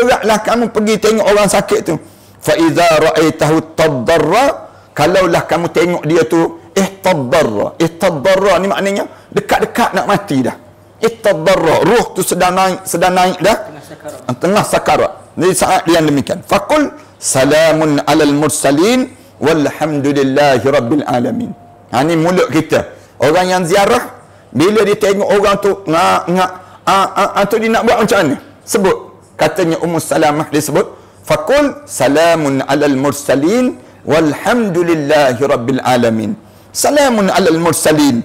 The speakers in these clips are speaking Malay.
Teraklah kamu pergi tengok orang sakit tu. Fa iza ra'aitahu tadarra, kalaulah kamu tengok dia tu eh eh Ihtadarra ni maknanya dekat-dekat nak mati dah. Eh Ihtadarra, ruh tu sedang naik, sedang naik dah. Tengah sakarat. Jadi ah, saat dia demikian. Faqul salamun alal mursalin walhamdulillahi rabbil alamin. Ha ni mulut kita. Orang yang ziarah bila dia tengok orang tu ngak ngak ah ah, ah tu dia nak buat macam mana? Sebut katanya Ummu Salamah sebut, fakul salamun alal mursalin walhamdulillahi rabbil alamin salamun alal mursalin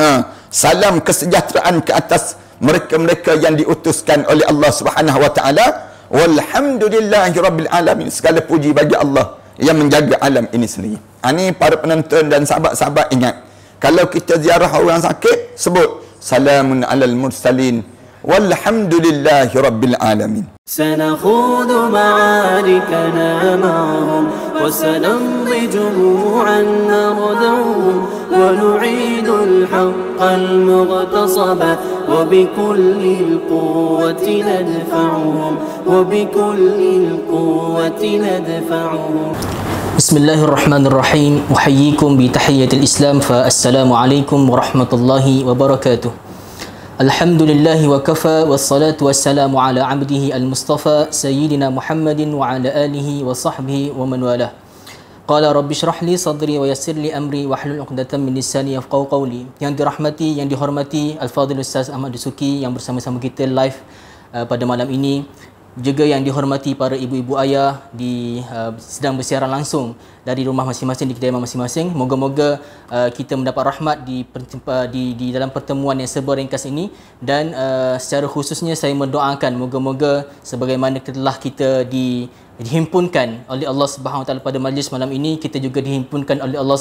ha, salam kesejahteraan ke atas mereka-mereka yang diutuskan oleh Allah Subhanahu wa taala walhamdulillahi rabbil alamin segala puji bagi Allah yang menjaga alam ini sendiri ha, ini para penonton dan sahabat-sahabat ingat kalau kita ziarah orang sakit sebut salamun alal mursalin والحمد لله رب العالمين سنخوض معاركنا معهم وسنمضي جموعا نرذوهم ونعيد الحق المغتصب وبكل القوة ندفعهم وبكل القوة ندفعهم بسم الله الرحمن الرحيم أحييكم بتحية الإسلام فالسلام عليكم ورحمة الله وبركاته الحمد لله وكفى والصلاة والسلام على عبده المصطفى سيدنا محمد وعلى آله وصحبه ومن والاه قال رب اشرح لي صدري ويسر لي أمري واحلل عقدة من لساني يفقه قولي yang dirahmati yang dihormati الفاضل الأستاذ أحمد سوكي yang bersama-sama kita live uh, pada malam ini juga yang dihormati para ibu-ibu ayah di uh, sedang bersiaran langsung dari rumah masing-masing di kediaman masing-masing. Moga-moga uh, kita mendapat rahmat di, di di dalam pertemuan yang serba ringkas ini dan uh, secara khususnya saya mendoakan moga-moga sebagaimana telah kita di dihimpunkan oleh Allah Subhanahu Wa Taala pada majlis malam ini kita juga dihimpunkan oleh Allah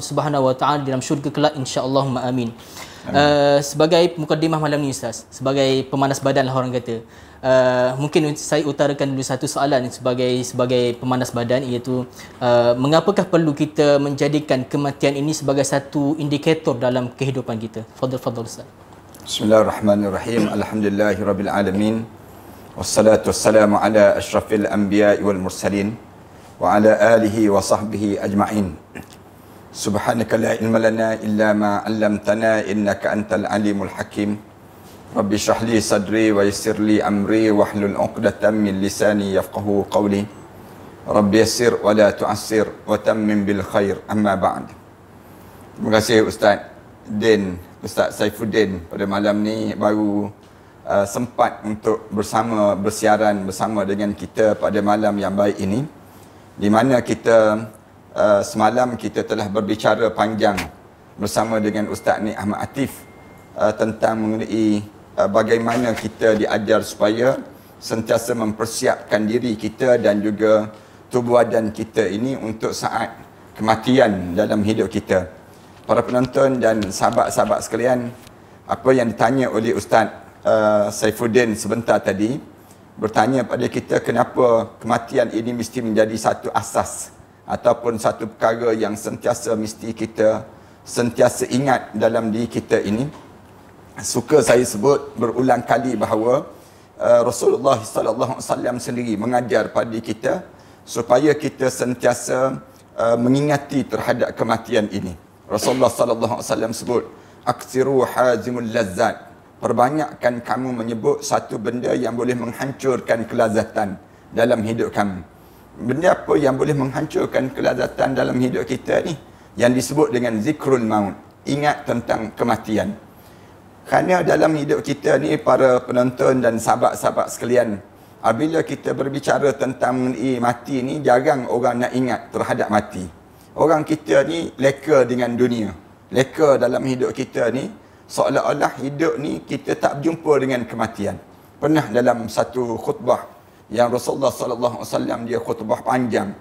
Subhanahu Wa Taala dalam syurga kelak insya-Allah amin. Uh, sebagai mukadimah malam ni Ustaz, sebagai pemanas badan lah orang kata. Uh, mungkin saya utarakan dulu satu soalan sebagai sebagai pemanas badan iaitu uh, mengapakah perlu kita menjadikan kematian ini sebagai satu indikator dalam kehidupan kita? Fadil Fadil Ustaz. Bismillahirrahmanirrahim. Alhamdulillahirabbil alamin. Wassalatu wassalamu ala asyrafil anbiya wal mursalin wa ala alihi wa sahbihi ajma'in. سبحانك لا علم لنا إلا ما علمتنا إنك أنت العليم الحكيم رب اشرح لي صدري ويسر لي أمري واحلل عقدة من لساني يفقه قولي رب يسر ولا تعسر وتمم بالخير أما بعد Terima kasih Ustaz Din, Ustaz Saifuddin pada malam ni baru uh, sempat untuk bersama bersiaran bersama dengan kita pada malam yang baik ini di mana kita Eh, semalam kita telah berbicara panjang bersama dengan Ustaz Nik Ahmad Atif uh, tentang mengenai uh, bagaimana kita diajar supaya sentiasa mempersiapkan diri kita dan juga tubuh badan kita ini untuk saat kematian dalam hidup kita. Para penonton dan sahabat-sahabat sekalian, apa yang ditanya oleh Ustaz uh, Saifuddin sebentar tadi bertanya pada kita kenapa kematian ini mesti menjadi satu asas ataupun satu perkara yang sentiasa mesti kita sentiasa ingat dalam diri kita ini suka saya sebut berulang kali bahawa uh, Rasulullah sallallahu alaihi wasallam sendiri mengajar pada kita supaya kita sentiasa uh, mengingati terhadap kematian ini Rasulullah sallallahu alaihi wasallam sebut aktsiru hazimul lazzat perbanyakkan kamu menyebut satu benda yang boleh menghancurkan kelazatan dalam hidup kamu benda apa yang boleh menghancurkan kelazatan dalam hidup kita ni yang disebut dengan zikrun maut ingat tentang kematian kerana dalam hidup kita ni para penonton dan sahabat-sahabat sekalian apabila kita berbicara tentang mengenai mati ni jarang orang nak ingat terhadap mati orang kita ni leka dengan dunia leka dalam hidup kita ni seolah-olah hidup ni kita tak berjumpa dengan kematian pernah dalam satu khutbah yang Rasulullah sallallahu alaihi wasallam dia khutbah panjang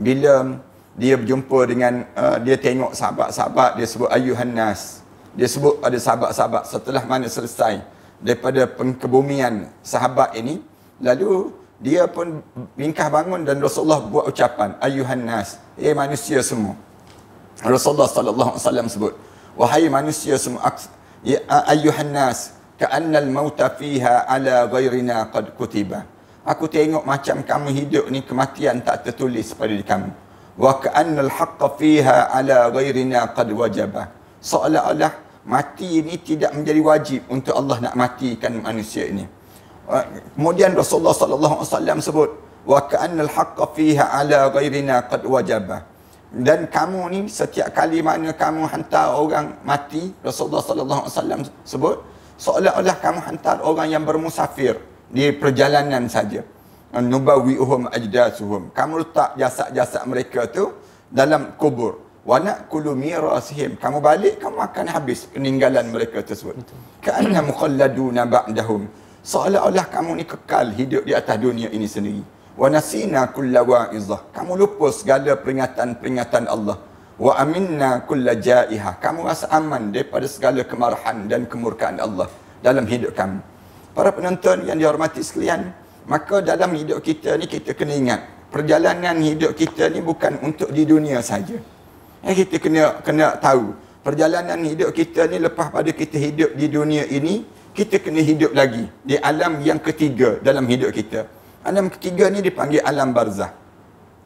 bila dia berjumpa dengan uh, dia tengok sahabat-sahabat dia sebut ayuhan nas dia sebut ada sahabat-sahabat setelah mana selesai daripada pengkebumian sahabat ini lalu dia pun bingkah bangun dan Rasulullah buat ucapan ayuhan nas eh manusia semua Rasulullah sallallahu alaihi wasallam sebut wahai manusia semua ya, ayuhan nas ka'anna al-mauta fiha ala ghairina qad kutiba Aku tengok macam kamu hidup ni kematian tak tertulis pada diri kamu. Wa ka'anna al-haqqa fiha ala ghairina qad wajaba. Seolah-olah mati ini tidak menjadi wajib untuk Allah nak matikan manusia ini. Kemudian Rasulullah sallallahu alaihi wasallam sebut wa ka'anna al-haqqa fiha ala ghairina qad wajaba. Dan kamu ni setiap kali mana kamu hantar orang mati, Rasulullah sallallahu alaihi wasallam sebut seolah-olah kamu hantar orang yang bermusafir di perjalanan saja nubawi uhum ajdasuhum kamu letak jasad-jasad mereka tu dalam kubur wana kulu mirasihim kamu balik kamu akan habis peninggalan mereka tersebut ka'anna mukhalladuna ba'dahum seolah-olah kamu ni kekal hidup di atas dunia ini sendiri Wanasina nasina kullu kamu lupa segala peringatan-peringatan Allah wa aminna kullu ja'iha kamu rasa aman daripada segala kemarahan dan kemurkaan Allah dalam hidup kamu Para penonton yang dihormati sekalian, maka dalam hidup kita ni kita kena ingat, perjalanan hidup kita ni bukan untuk di dunia saja. Eh, kita kena kena tahu, perjalanan hidup kita ni lepas pada kita hidup di dunia ini, kita kena hidup lagi di alam yang ketiga dalam hidup kita. Alam ketiga ni dipanggil alam barzah.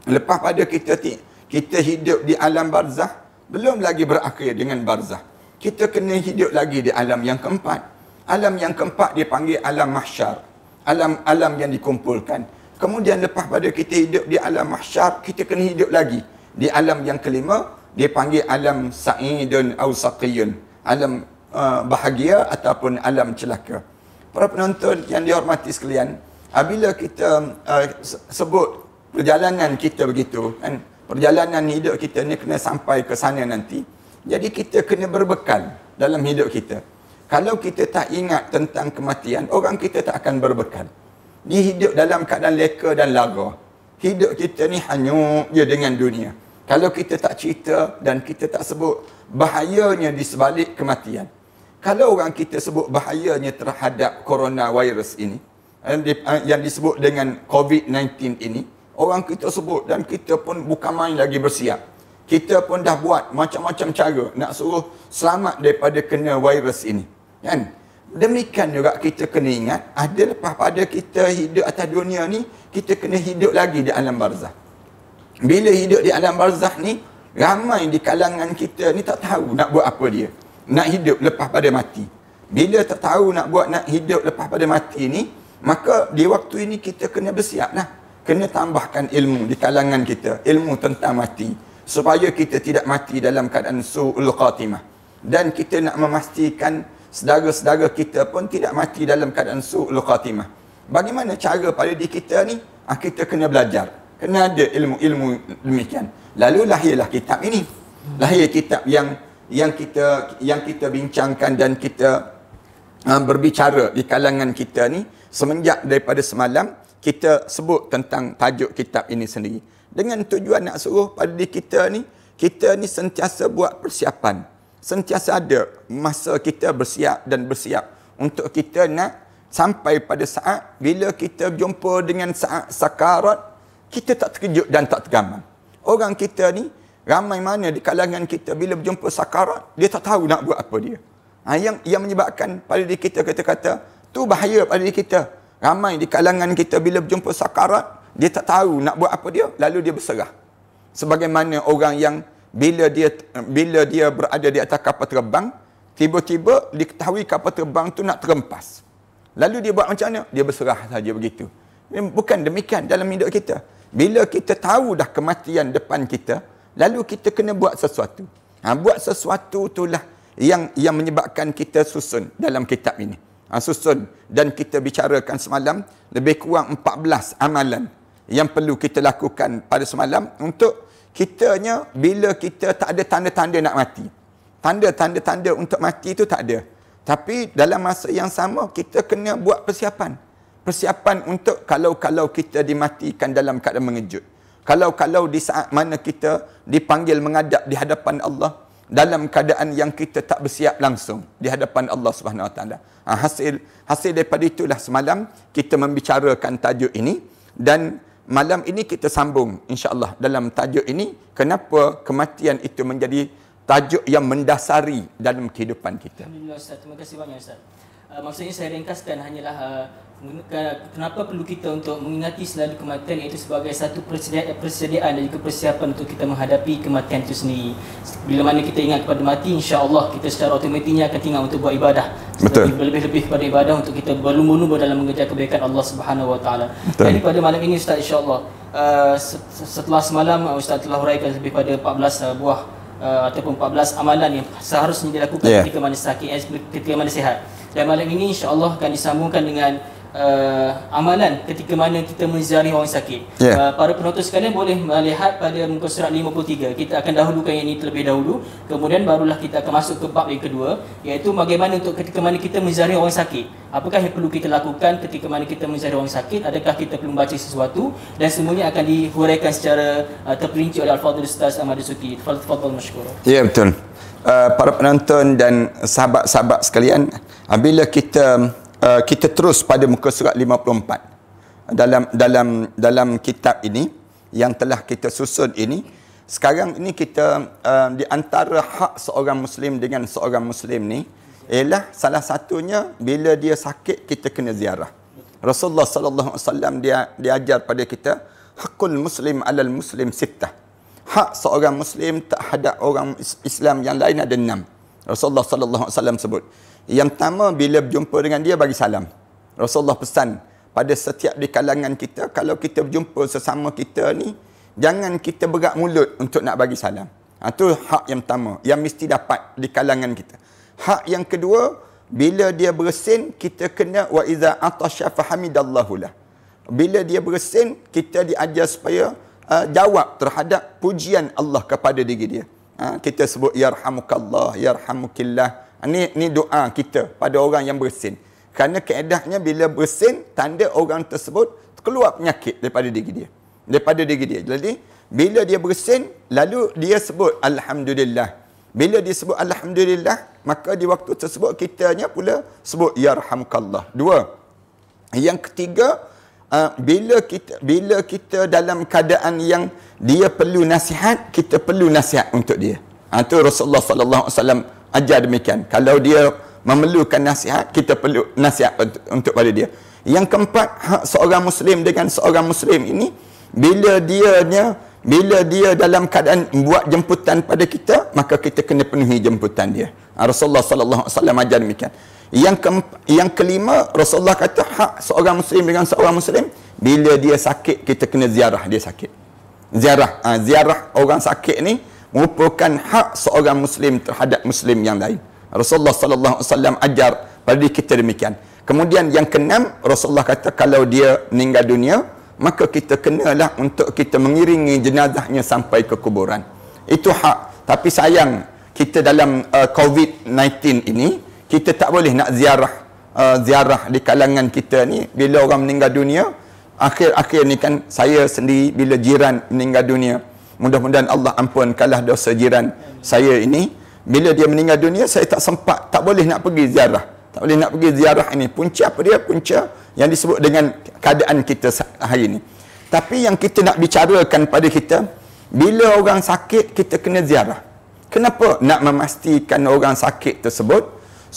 Lepas pada kita kita hidup di alam barzah, belum lagi berakhir dengan barzah. Kita kena hidup lagi di alam yang keempat. Alam yang keempat dia panggil alam mahsyar. Alam-alam yang dikumpulkan. Kemudian lepas pada kita hidup di alam mahsyar, kita kena hidup lagi. Di alam yang kelima, dia panggil alam sa'idun au saqiyun. Alam uh, bahagia ataupun alam celaka. Para penonton yang dihormati sekalian, apabila kita uh, sebut perjalanan kita begitu, kan, perjalanan hidup kita ni kena sampai ke sana nanti. Jadi kita kena berbekal dalam hidup kita. Kalau kita tak ingat tentang kematian, orang kita tak akan berbekal. Ni hidup dalam keadaan leka dan lara. Hidup kita ni hanyut je dengan dunia. Kalau kita tak cerita dan kita tak sebut bahayanya di sebalik kematian. Kalau orang kita sebut bahayanya terhadap coronavirus ini, yang disebut dengan COVID-19 ini, orang kita sebut dan kita pun bukan main lagi bersiap. Kita pun dah buat macam-macam cara nak suruh selamat daripada kena virus ini. Kan? Demikian juga kita kena ingat, ada lepas pada kita hidup atas dunia ni, kita kena hidup lagi di alam barzah. Bila hidup di alam barzah ni, ramai di kalangan kita ni tak tahu nak buat apa dia. Nak hidup lepas pada mati. Bila tak tahu nak buat nak hidup lepas pada mati ni, maka di waktu ini kita kena bersiaplah. Kena tambahkan ilmu di kalangan kita, ilmu tentang mati. Supaya kita tidak mati dalam keadaan su'ul khatimah. Dan kita nak memastikan sedara-sedara kita pun tidak mati dalam keadaan su'ul khatimah. Bagaimana cara pada diri kita ni? Ah, kita kena belajar. Kena ada ilmu-ilmu demikian. Lalu lahirlah kitab ini. Lahir kitab yang yang kita yang kita bincangkan dan kita uh, berbicara di kalangan kita ni semenjak daripada semalam kita sebut tentang tajuk kitab ini sendiri. Dengan tujuan nak suruh pada diri kita ni, kita ni sentiasa buat persiapan sentiasa ada masa kita bersiap dan bersiap untuk kita nak sampai pada saat bila kita jumpa dengan saat sakarat kita tak terkejut dan tak tergaman orang kita ni ramai mana di kalangan kita bila berjumpa sakarat dia tak tahu nak buat apa dia ha, yang yang menyebabkan pada diri kita kata kata tu bahaya pada diri kita ramai di kalangan kita bila berjumpa sakarat dia tak tahu nak buat apa dia lalu dia berserah sebagaimana orang yang bila dia bila dia berada di atas kapal terbang tiba-tiba diketahui kapal terbang tu nak terempas lalu dia buat macam mana dia berserah saja begitu bukan demikian dalam hidup kita bila kita tahu dah kematian depan kita lalu kita kena buat sesuatu ha, buat sesuatu itulah yang yang menyebabkan kita susun dalam kitab ini ha, susun dan kita bicarakan semalam lebih kurang 14 amalan yang perlu kita lakukan pada semalam untuk Kitanya bila kita tak ada tanda-tanda nak mati. Tanda-tanda-tanda untuk mati itu tak ada. Tapi dalam masa yang sama kita kena buat persiapan. Persiapan untuk kalau-kalau kita dimatikan dalam keadaan mengejut. Kalau-kalau di saat mana kita dipanggil mengadap di hadapan Allah dalam keadaan yang kita tak bersiap langsung di hadapan Allah Subhanahu Wa Taala. Ah, hasil hasil daripada itulah semalam kita membicarakan tajuk ini dan malam ini kita sambung insyaAllah dalam tajuk ini kenapa kematian itu menjadi tajuk yang mendasari dalam kehidupan kita. Alhamdulillah Ustaz. Terima kasih banyak Ustaz. Uh, maksudnya saya ringkaskan hanyalah uh, kenapa perlu kita untuk mengingati selalu kematian itu sebagai satu persediaan, persediaan dan juga persiapan untuk kita menghadapi kematian itu sendiri. Bila mana kita ingat kepada mati, insya-Allah kita secara otomatiknya akan tinggal untuk buat ibadah. Betul. Lebih-lebih pada ibadah untuk kita berlumur lumbu dalam mengejar kebaikan Allah Subhanahu Wa Taala. Jadi pada malam ini Ustaz insya-Allah uh, setelah semalam uh, Ustaz telah huraikan lebih pada 14 uh, buah uh, ataupun 14 amalan yang seharusnya dilakukan yeah. ketika mana sakit eh, ketika mana sihat. Dan malam ini insya-Allah akan disambungkan dengan uh, amalan ketika mana kita menziari orang sakit. Yeah. Uh, para penonton sekalian boleh melihat pada muka surat 53. Kita akan dahulukan yang ini terlebih dahulu. Kemudian barulah kita akan masuk ke bab yang kedua iaitu bagaimana untuk ketika mana kita menziari orang sakit. Apakah yang perlu kita lakukan ketika mana kita menziari orang sakit? Adakah kita perlu membaca sesuatu? Dan semuanya akan dihuraikan secara uh, terperinci oleh Al-Fadhil Ustaz Ahmad Suki. Fadhil Mashkur. Ya betul. Uh, para penonton dan sahabat-sahabat sekalian, bila kita Uh, kita terus pada muka surat 54 dalam dalam dalam kitab ini yang telah kita susun ini sekarang ini kita uh, di antara hak seorang muslim dengan seorang muslim ni ialah salah satunya bila dia sakit kita kena ziarah Rasulullah sallallahu alaihi wasallam dia diajar pada kita hakul muslim alal muslim sittah hak seorang muslim tak terhadap orang Islam yang lain ada enam Rasulullah sallallahu alaihi wasallam sebut yang pertama bila berjumpa dengan dia bagi salam. Rasulullah pesan pada setiap di kalangan kita kalau kita berjumpa sesama kita ni jangan kita berat mulut untuk nak bagi salam. Ha, itu hak yang pertama yang mesti dapat di kalangan kita. Hak yang kedua bila dia bersin kita kena wa iza atasha fahamidallahu lah. Bila dia bersin kita diajar supaya uh, jawab terhadap pujian Allah kepada diri dia. Ha, kita sebut yarhamukallah yarhamukillah. Ini, ah, ini doa kita pada orang yang bersin. Kerana keedahnya bila bersin, tanda orang tersebut keluar penyakit daripada diri dia. Daripada diri dia. Jadi, bila dia bersin, lalu dia sebut Alhamdulillah. Bila dia sebut Alhamdulillah, maka di waktu tersebut kita pula sebut Ya Rahamukallah. Dua. Yang ketiga, uh, bila kita bila kita dalam keadaan yang dia perlu nasihat, kita perlu nasihat untuk dia. Itu ah, ha, Rasulullah SAW ajar demikian kalau dia memerlukan nasihat kita perlu nasihat untuk pada dia yang keempat hak seorang muslim dengan seorang muslim ini bila dia nya, bila dia dalam keadaan buat jemputan pada kita maka kita kena penuhi jemputan dia ha, Rasulullah sallallahu alaihi wasallam ajar demikian yang ke, yang kelima Rasulullah kata hak seorang muslim dengan seorang muslim bila dia sakit kita kena ziarah dia sakit ziarah ha, ziarah orang sakit ni merupakan hak seorang muslim terhadap muslim yang lain. Rasulullah sallallahu alaihi wasallam ajar pada kita demikian. Kemudian yang keenam, Rasulullah kata kalau dia meninggal dunia, maka kita kenalah untuk kita mengiringi jenazahnya sampai ke kuburan. Itu hak. Tapi sayang, kita dalam uh, COVID-19 ini, kita tak boleh nak ziarah uh, ziarah di kalangan kita ni bila orang meninggal dunia. Akhir-akhir ni kan saya sendiri bila jiran meninggal dunia, mudah-mudahan Allah ampunkanlah dosa jiran saya ini bila dia meninggal dunia saya tak sempat tak boleh nak pergi ziarah tak boleh nak pergi ziarah ini punca apa dia punca yang disebut dengan keadaan kita hari ini tapi yang kita nak bicarakan pada kita bila orang sakit kita kena ziarah kenapa nak memastikan orang sakit tersebut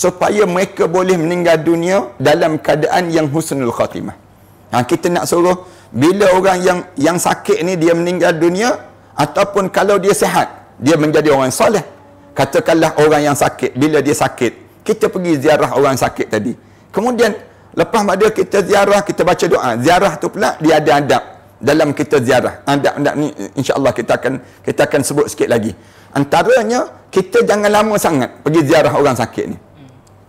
supaya mereka boleh meninggal dunia dalam keadaan yang husnul khatimah ha, kita nak suruh bila orang yang yang sakit ni dia meninggal dunia ataupun kalau dia sihat dia menjadi orang soleh katakanlah orang yang sakit bila dia sakit kita pergi ziarah orang sakit tadi kemudian lepas pada kita ziarah kita baca doa ziarah tu pula dia ada adab dalam kita ziarah adab-adab ni insyaallah kita akan kita akan sebut sikit lagi antaranya kita jangan lama sangat pergi ziarah orang sakit ni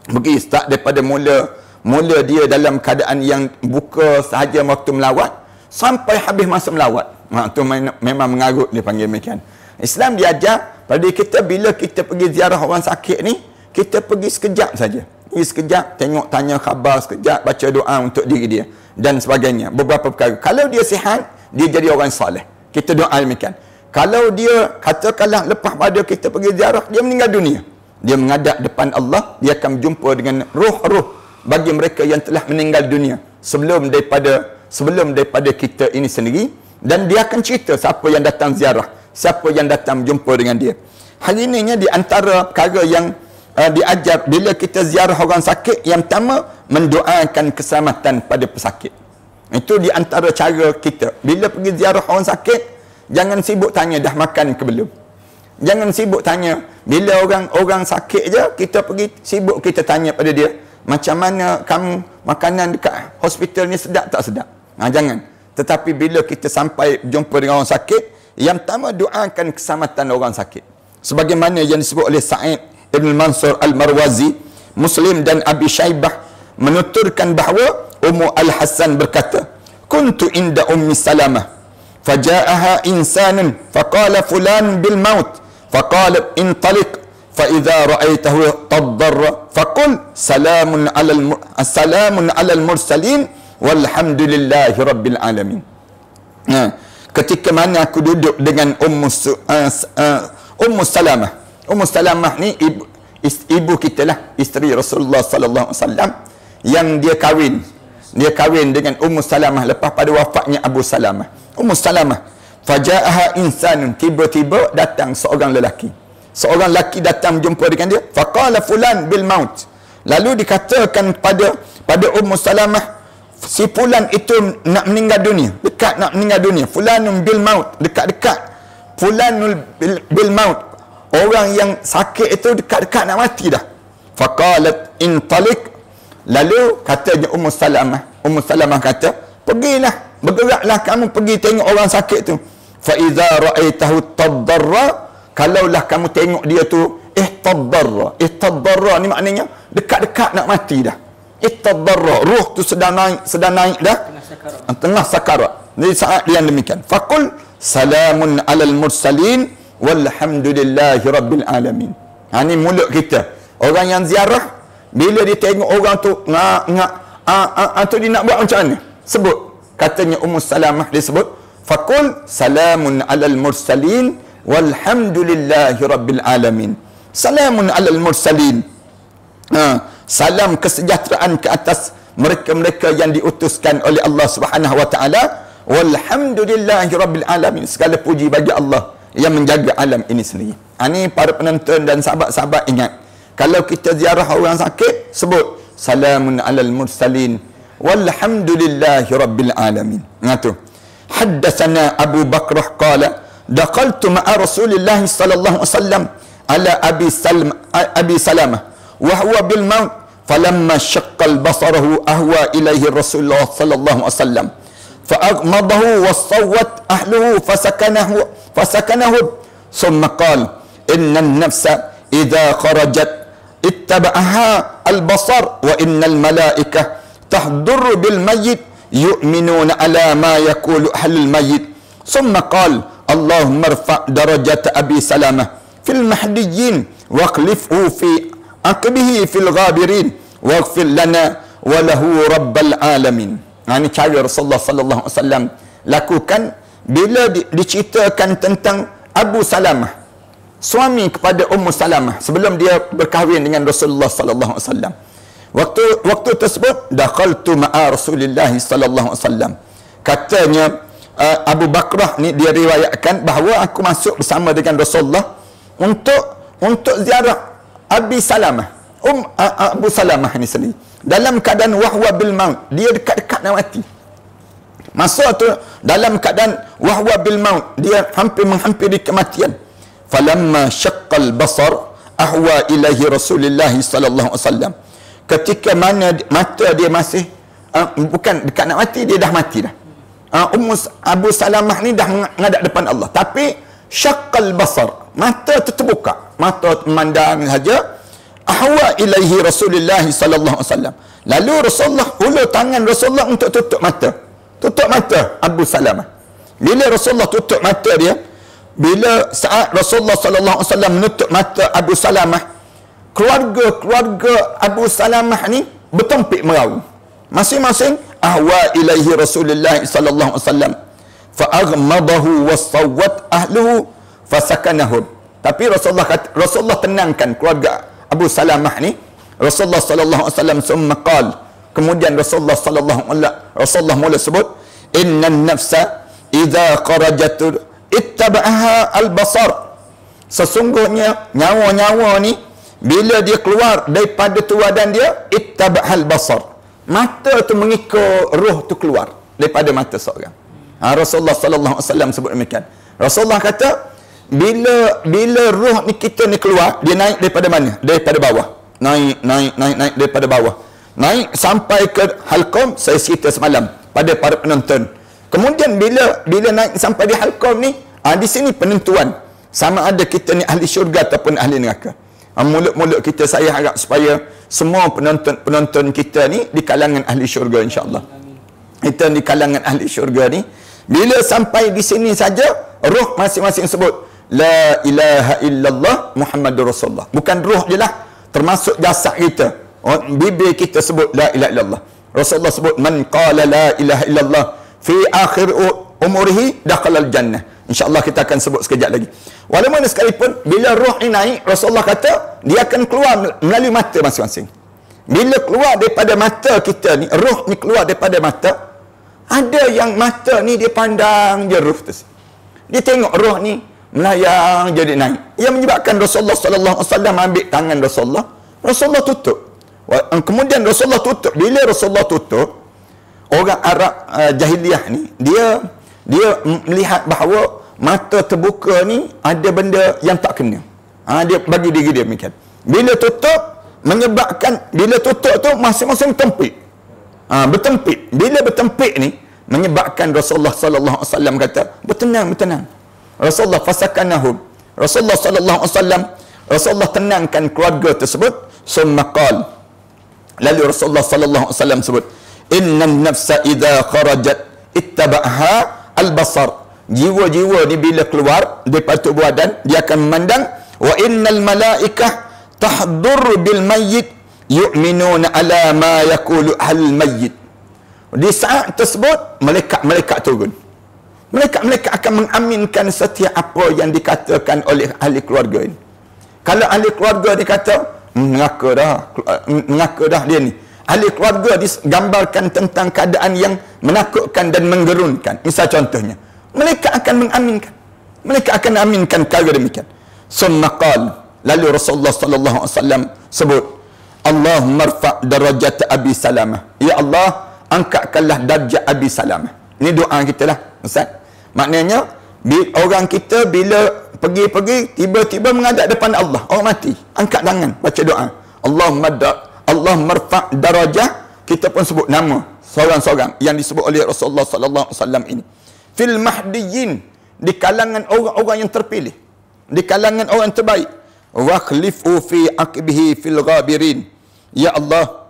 pergi start daripada mula mula dia dalam keadaan yang buka sahaja waktu melawat sampai habis masa melawat itu ha, memang mengarut dia panggil macam. Islam diajar pada kita bila kita pergi ziarah orang sakit ni, kita pergi sekejap saja. Pergi sekejap, tengok tanya khabar sekejap, baca doa untuk diri dia dan sebagainya. Beberapa perkara. Kalau dia sihat, dia jadi orang soleh. Kita doa demikian. Kalau dia katakanlah lepas pada kita pergi ziarah, dia meninggal dunia. Dia mengadap depan Allah, dia akan berjumpa dengan roh-roh bagi mereka yang telah meninggal dunia sebelum daripada sebelum daripada kita ini sendiri dan dia akan cerita siapa yang datang ziarah siapa yang datang jumpa dengan dia hari ini di antara perkara yang uh, diajar bila kita ziarah orang sakit yang pertama mendoakan keselamatan pada pesakit itu di antara cara kita bila pergi ziarah orang sakit jangan sibuk tanya dah makan ke belum jangan sibuk tanya bila orang orang sakit je kita pergi sibuk kita tanya pada dia macam mana kamu makanan dekat hospital ni sedap tak sedap ha, jangan tetapi bila kita sampai jumpa dengan orang sakit, yang pertama doakan keselamatan orang sakit. Sebagaimana yang disebut oleh Sa'id Ibn Mansur Al-Marwazi, Muslim dan Abi Shaybah menuturkan bahawa Ummu Al-Hassan berkata, "Kuntu inda Ummi Salamah, faja'aha insanun faqala fulan bil maut, faqala intaliq فإذا رأيته تضر فقل سلام على المر... سلام على المرسلين walhamdulillahi rabbil alamin ha. ketika mana aku duduk dengan ummu uh, uh, ummu salamah ummu salamah ni ibu, is, ibu kita lah isteri Rasulullah sallallahu alaihi wasallam yang dia kahwin dia kahwin dengan ummu salamah lepas pada wafatnya Abu Salamah ummu salamah faja'aha insanun tiba-tiba datang seorang lelaki seorang lelaki datang jumpa dengan dia faqala fulan bil maut lalu dikatakan pada pada ummu salamah si pulan itu nak meninggal dunia dekat nak meninggal dunia fulanul bil maut dekat-dekat fulanul bil, bil maut orang yang sakit itu dekat-dekat nak mati dah faqalat in talik lalu katanya ummu salamah ummu salamah kata pergilah bergeraklah kamu pergi tengok orang sakit tu fa iza ra'aitahu tadarra kalaulah kamu tengok dia tu ihtadarra ihtadarra ni maknanya dekat-dekat nak mati dah ittadarra ruh tu sedang naik sedang naik dah tengah sakara, ah, ni saat dia demikian fakul salamun alal mursalin walhamdulillahi rabbil alamin ha ni mulut kita orang yang ziarah bila dia tengok orang tu ngak ngak atau ah, ah, dia nak buat macam mana sebut katanya ummu salamah dia sebut fakul salamun alal mursalin walhamdulillahi rabbil alamin salamun alal mursalin ha salam kesejahteraan ke atas mereka-mereka yang diutuskan oleh Allah Subhanahu wa taala walhamdulillahirabbil alamin segala puji bagi Allah yang menjaga alam ini sendiri. Ini ha, para penonton dan sahabat-sahabat ingat kalau kita ziarah orang sakit sebut salamun alal mursalin walhamdulillahirabbil alamin. Nah tu. Haddatsana Abu Bakrah qala daqaltu ma'a Rasulillah sallallahu alaihi wasallam ala Abi Salam Abi Salamah وهو بالموت فلما شق البصره أهوى إليه الرسول الله صلى الله عليه وسلم فأغمضه وصوت أهله فسكنه فسكنه ثم قال إن النفس إذا خرجت اتبعها البصر وإن الملائكة تحضر بالميت يؤمنون على ما يقول أهل الميت ثم قال اللهم ارفع درجة أبي سلامة في المحديين واخلفه في aqbihi fil ghabirin waghfir lana wa lahu rabbal alamin. Ha cara Rasulullah sallallahu alaihi wasallam lakukan bila di, diceritakan tentang Abu Salamah suami kepada Ummu Salamah sebelum dia berkahwin dengan Rasulullah sallallahu alaihi wasallam. Waktu waktu tersebut dakhaltu ma'a Rasulillah sallallahu alaihi wasallam. Katanya uh, Abu Bakrah ni dia riwayatkan bahawa aku masuk bersama dengan Rasulullah untuk untuk ziarah Abi Salamah um uh, Abu Salamah ni sendiri dalam keadaan wahwa bil maut dia dekat-dekat nak mati masa tu dalam keadaan wahwa bil maut dia hampir menghampiri kematian falamma syaqqal basar ahwa ilahi rasulillah sallallahu alaihi wasallam ketika mana mata dia masih uh, bukan dekat nak mati dia dah mati dah uh, Abu Salamah ni dah menghadap depan Allah tapi syaqqal basar mata terbuka mata memandang saja ahwa ilaihi rasulullah sallallahu alaihi wasallam lalu rasulullah ulur tangan rasulullah untuk tutup mata tutup mata Abu Salamah bila rasulullah tutup mata dia bila saat rasulullah sallallahu alaihi wasallam menutup mata Abu Salamah keluarga-keluarga Abu Salamah ni bertempik merau masing-masing ahwa ilaihi rasulullah sallallahu alaihi wasallam fa'aghmadahu wasawwat ahluhu fasakanahum tapi Rasulullah kata, Rasulullah tenangkan keluarga Abu Salamah ni Rasulullah sallallahu alaihi wasallam summa qal kemudian Rasulullah sallallahu alaihi Rasulullah mula sebut innan nafsa idza kharajat ittaba'aha albasar. sesungguhnya nyawa-nyawa ni bila dia keluar daripada tuadan dia ittaba'al basar mata tu mengikut roh tu keluar daripada mata seorang Ha, Rasulullah sallallahu alaihi wasallam sebut demikian. Rasulullah kata bila bila roh ni kita ni keluar, dia naik daripada mana? Daripada bawah. Naik, naik, naik, naik daripada bawah. Naik sampai ke halqum saya cerita semalam pada para penonton. Kemudian bila bila naik sampai di halqum ni, ha, di sini penentuan sama ada kita ni ahli syurga ataupun ahli neraka. Ha, mulut-mulut kita saya harap supaya semua penonton-penonton kita ni di kalangan ahli syurga insya-Allah. Kita di kalangan ahli syurga ni bila sampai di sini saja roh masing-masing sebut la ilaha illallah Muhammadur Rasulullah. Bukan roh je lah termasuk jasad kita. Oh, bibir kita sebut la ilaha illallah. Rasulullah sebut man qala la ilaha illallah fi akhir umurihi dakhala jannah InsyaAllah kita akan sebut sekejap lagi. Walau mana sekalipun, bila roh ini naik, Rasulullah kata, dia akan keluar melalui mata masing-masing. Bila keluar daripada mata kita ni, roh ni keluar daripada mata, ada yang mata ni dia pandang je ruh tu. Dia tengok roh ni melayang jadi naik. Yang menyebabkan Rasulullah sallallahu alaihi wasallam ambil tangan Rasulullah, Rasulullah tutup. Eh, kemudian Rasulullah tutup. Bila Rasulullah tutup, orang Arab uh, jahiliah ni dia dia melihat bahawa mata terbuka ni ada benda yang tak kena. Ha, dia bagi diri dia demikian. Bila tutup menyebabkan bila tutup tu masing-masing tempik. Ah bertempik. Bila bertempik ni menyebabkan Rasulullah sallallahu alaihi wasallam kata, "Bertenang, bertenang." Rasulullah fasakanahu. Rasulullah sallallahu alaihi wasallam Rasulullah tenangkan keluarga tersebut summa qal. Lalu Rasulullah sallallahu alaihi wasallam sebut, "Innan nafsa idza kharajat ittaba'ha al-basar." Jiwa-jiwa ni bila keluar daripada tubuh badan, dia akan memandang wa innal malaikah tahdur bil mayyit yu'minun ala ma yakulu al mayyit di saat tersebut malaikat-malaikat turun malaikat-malaikat akan mengaminkan setiap apa yang dikatakan oleh ahli keluarga ini kalau ahli keluarga dikata mengaku hmm, dah mengaku hmm, dah dia ni ahli keluarga digambarkan tentang keadaan yang menakutkan dan menggerunkan misal contohnya mereka akan mengaminkan mereka akan aminkan kalau demikian Sunnah qala lalu Rasulullah sallallahu alaihi wasallam sebut Allah rfa' darajat Abi Salamah. Ya Allah, angkatkanlah darjat Abi Salamah. Ini doa kita lah, Ustaz. Maknanya, orang kita bila pergi-pergi, tiba-tiba menghadap depan Allah. Orang mati. Angkat tangan, baca doa. Allah da Allah rfa' darajat, kita pun sebut nama seorang-seorang yang disebut oleh Rasulullah sallallahu alaihi wasallam ini. Fil mahdiyyin di kalangan orang-orang yang terpilih, di kalangan orang terbaik. Rakhlifu fi akbihi fil ghabirin. Ya Allah,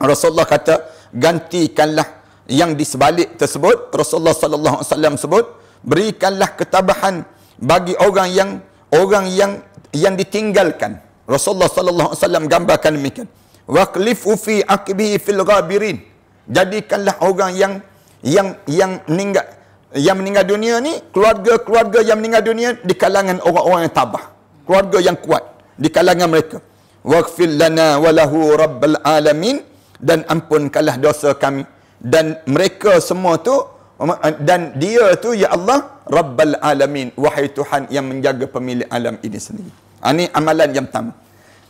Rasulullah kata, gantikanlah yang di sebalik tersebut. Rasulullah sallallahu alaihi wasallam sebut, berikanlah ketabahan bagi orang yang orang yang yang ditinggalkan. Rasulullah sallallahu alaihi wasallam gambarkan demikian. Rakhlifu fi akbihi fil ghabirin. Jadikanlah orang yang yang yang meninggal yang meninggal dunia ni keluarga-keluarga yang meninggal dunia di kalangan orang-orang yang tabah keluarga yang kuat di kalangan mereka. Waghfir lana wa lahu rabbal alamin dan ampunkanlah dosa kami dan mereka semua tu dan dia tu ya Allah rabbal alamin wahai Tuhan yang menjaga pemilik alam ini sendiri. Ini ah, amalan yang pertama.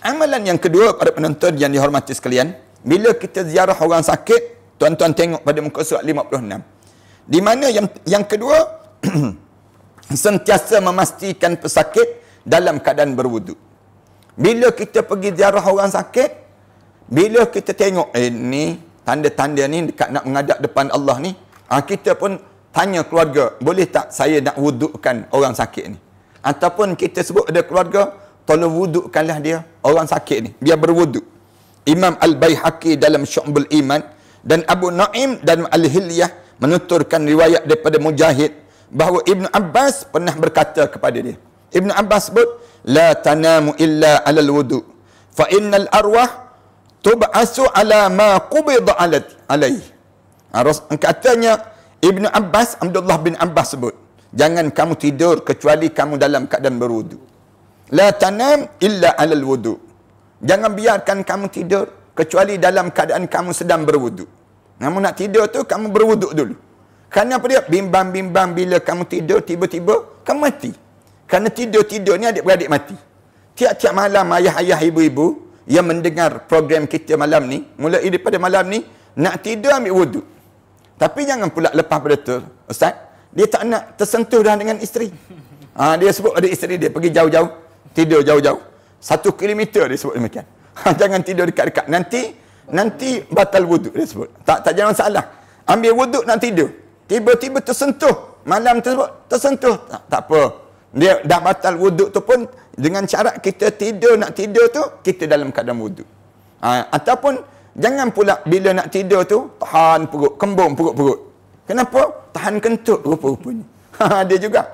Amalan yang kedua para penonton yang dihormati sekalian, bila kita ziarah orang sakit, tuan-tuan tengok pada muka surat 56. Di mana yang yang kedua sentiasa memastikan pesakit dalam keadaan berwuduk. Bila kita pergi ziarah orang sakit, bila kita tengok ini eh, tanda-tanda ni dekat nak mengadap depan Allah ni, ah kita pun tanya keluarga, boleh tak saya nak wudukkan orang sakit ni? Ataupun kita sebut ada keluarga, tolong wudukkanlah dia orang sakit ni, biar berwuduk. Imam Al-Baihaqi dalam Syu'bul Iman dan Abu Naim dalam Al-Hilyah menuturkan riwayat daripada Mujahid bahawa Ibn Abbas pernah berkata kepada dia, Ibn Abbas sebut la tanamu illa ala alwudu fa innal arwah tub'asu ala ma qubid alat alaih Aras ha, katanya Ibn Abbas Abdullah bin Abbas sebut jangan kamu tidur kecuali kamu dalam keadaan berwudu la tanam illa ala alwudu jangan biarkan kamu tidur kecuali dalam keadaan kamu sedang berwudu kamu nak tidur tu kamu berwudu dulu kerana apa dia bimbang-bimbang bila kamu tidur tiba-tiba kamu mati kerana tidur-tidur ni adik-beradik mati. Tiap-tiap malam ayah-ayah ibu-ibu yang mendengar program kita malam ni, mulai daripada malam ni, nak tidur ambil wuduk. Tapi jangan pula lepas pada tu, Ustaz. Dia tak nak tersentuh dah dengan isteri. Ha, dia sebut ada isteri dia pergi jauh-jauh, tidur jauh-jauh. Satu kilometer dia sebut demikian. Ha, jangan tidur dekat-dekat. Nanti nanti batal wuduk dia sebut. Tak tak jangan salah. Ambil wuduk nak tidur. Tiba-tiba tersentuh. Malam tersebut tersentuh. Tak, tak apa dia dah batal wuduk tu pun dengan cara kita tidur nak tidur tu kita dalam keadaan wuduk ha, ataupun jangan pula bila nak tidur tu tahan perut kembung perut-perut kenapa tahan kentut rupa-rupanya ha, dia juga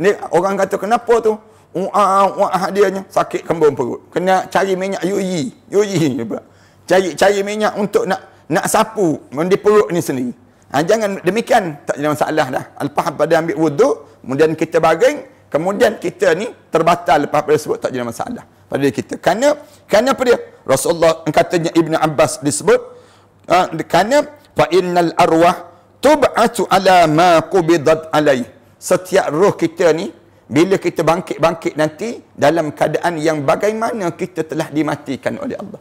ni orang kata kenapa tu Ua ua dia sakit kembung perut kena cari minyak yuyi yuyi cari cari minyak untuk nak nak sapu mandi perut ni sendiri ha, jangan demikian tak jadi masalah dah lepas pada ambil wuduk kemudian kita baring Kemudian kita ni terbatal lepas pada sebut tak jadi masalah pada kita. Kerana, kerana apa dia? Rasulullah katanya Ibn Abbas disebut, ah, kerana, فَإِنَّ arwah تُبْعَتُ عَلَى مَا قُبِضَدْ عَلَيْهِ Setiap roh kita ni, bila kita bangkit-bangkit nanti, dalam keadaan yang bagaimana kita telah dimatikan oleh Allah.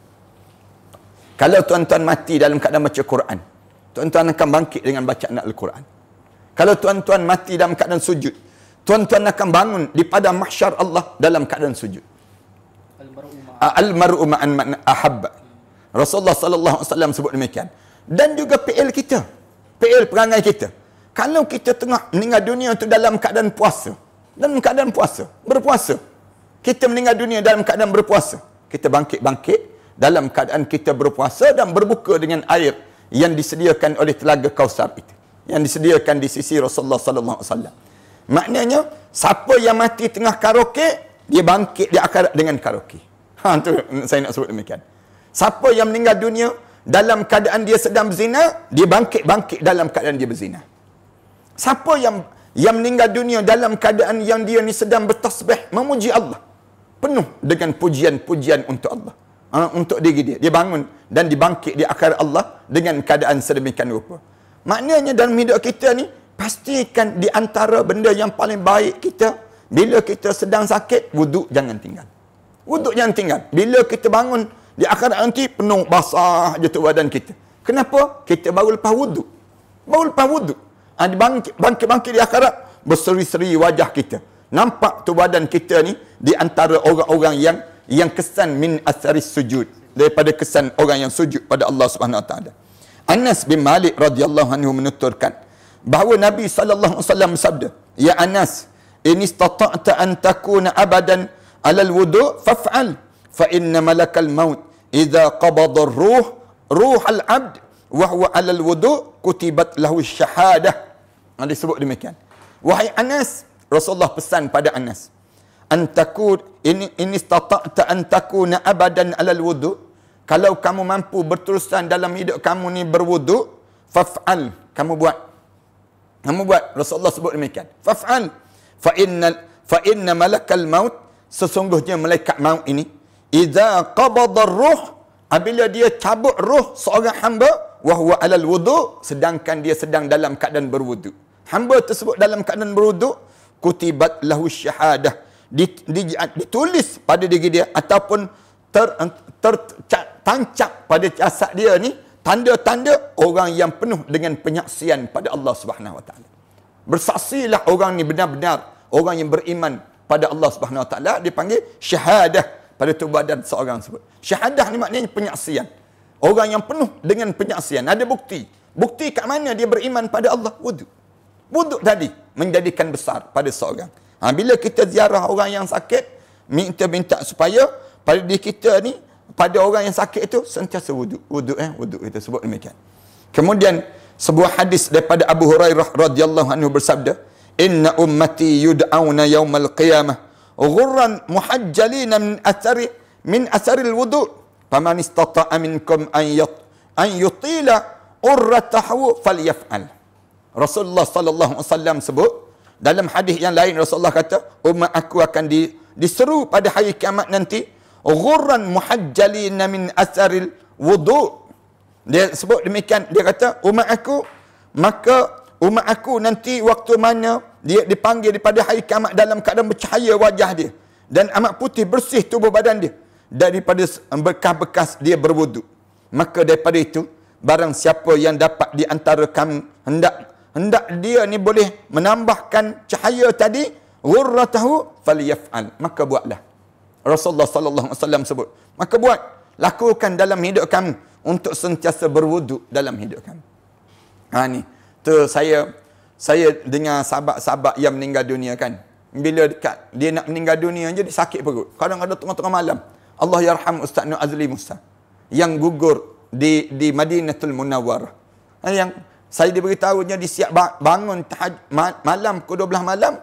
Kalau tuan-tuan mati dalam keadaan baca Quran, tuan-tuan akan bangkit dengan bacaan Al-Quran. Kalau tuan-tuan mati dalam keadaan sujud, tuan-tuan akan bangun di pada mahsyar Allah dalam keadaan sujud. Al-mar'u ma'an man ahabba. Rasulullah sallallahu alaihi wasallam sebut demikian. Dan juga PL kita. PL perangai kita. Kalau kita tengah meninggal dunia itu dalam keadaan puasa. Dalam keadaan puasa. Berpuasa. Kita meninggal dunia dalam keadaan berpuasa. Kita bangkit-bangkit dalam keadaan kita berpuasa dan berbuka dengan air yang disediakan oleh telaga kausar itu. Yang disediakan di sisi Rasulullah sallallahu alaihi wasallam. Maknanya, siapa yang mati tengah karaoke, dia bangkit di akhirat dengan karaoke. Ha, itu saya nak sebut demikian. Siapa yang meninggal dunia dalam keadaan dia sedang berzina, dia bangkit-bangkit dalam keadaan dia berzina. Siapa yang yang meninggal dunia dalam keadaan yang dia ni sedang bertasbih, memuji Allah. Penuh dengan pujian-pujian untuk Allah. Ha, untuk diri dia. Dia bangun dan dibangkit di akhirat Allah dengan keadaan sedemikian rupa. Maknanya dalam hidup kita ni, Pastikan di antara benda yang paling baik kita bila kita sedang sakit wuduk jangan tinggal. Wuduk jangan tinggal. Bila kita bangun di akhir nanti penuh basah je tu badan kita. Kenapa? Kita baru lepas wuduk. Baru lepas wuduk. Ha, bangkit-bangkit di akhirat berseri-seri wajah kita. Nampak tu badan kita ni di antara orang-orang yang yang kesan min asari sujud daripada kesan orang yang sujud pada Allah Subhanahu Anas bin Malik radhiyallahu anhu menuturkan, bahawa Nabi sallallahu alaihi wasallam bersabda, "Ya Anas, in istata'ta an takuna abadan 'ala al-wudu faf'al, fa inna malakal maut idza qabada ar-ruh ruh al-'abd wa huwa 'ala al-wudu kutibat lahu syahadah." Ada sebut demikian. Wahai Anas, Rasulullah pesan pada Anas, "An takun in, in istata'ta an takuna abadan 'ala al-wudu" Kalau kamu mampu berterusan dalam hidup kamu ni berwuduk, faf'al, kamu buat. Namun buat Rasulullah sebut demikian. Fa'al fa inna fa inna malakal maut sesungguhnya malaikat maut ini idza qabada ruh apabila dia cabut ruh seorang hamba wahwa alal wudu sedangkan dia sedang dalam keadaan berwudu. Hamba tersebut dalam keadaan berwudu kutibat lahu syahadah ditulis pada diri dia ataupun ter, ter, ter pada jasad dia ni tanda-tanda orang yang penuh dengan penyaksian pada Allah Subhanahu Wa Taala. Bersaksilah orang ni benar-benar orang yang beriman pada Allah Subhanahu Wa Taala dipanggil syahadah pada tubuh badan seorang sebut. Syahadah ni maknanya penyaksian. Orang yang penuh dengan penyaksian ada bukti. Bukti kat mana dia beriman pada Allah? Wudu. Wudu tadi menjadikan besar pada seorang. Ha, bila kita ziarah orang yang sakit, minta-minta supaya pada diri kita ni pada orang yang sakit itu sentiasa wuduk wuduk eh wuduk kita sebut demikian kemudian sebuah hadis daripada Abu Hurairah radhiyallahu anhu bersabda inna ummati yud'auna yawmal qiyamah ghurran muhajjalina min athari min athari alwudu faman istata'a minkum an yat an yutila urra urratahu falyaf'al Rasulullah sallallahu alaihi wasallam sebut dalam hadis yang lain Rasulullah kata umat aku akan di, diseru pada hari kiamat nanti ghurran muhajjalina min asaril wudu dia sebut demikian dia kata umat aku maka umat aku nanti waktu mana dia dipanggil daripada hari kiamat dalam keadaan bercahaya wajah dia dan amat putih bersih tubuh badan dia daripada bekas-bekas dia berwudu maka daripada itu barang siapa yang dapat di antara kami hendak hendak dia ni boleh menambahkan cahaya tadi ghurratahu falyaf'al maka buatlah Rasulullah sallallahu alaihi wasallam sebut. Maka buat, lakukan dalam hidup kamu untuk sentiasa berwuduk dalam hidup kamu. Ha ni. Tu saya saya dengar sahabat-sahabat yang meninggal dunia kan. Bila dekat dia nak meninggal dunia jadi sakit perut. Kadang-kadang tengah-tengah malam. Allah yarham Ustaz Nur Azli Musa yang gugur di di Madinatul Munawwarah. Ha, yang saya diberitahu dia siap bangun malam ke 12 malam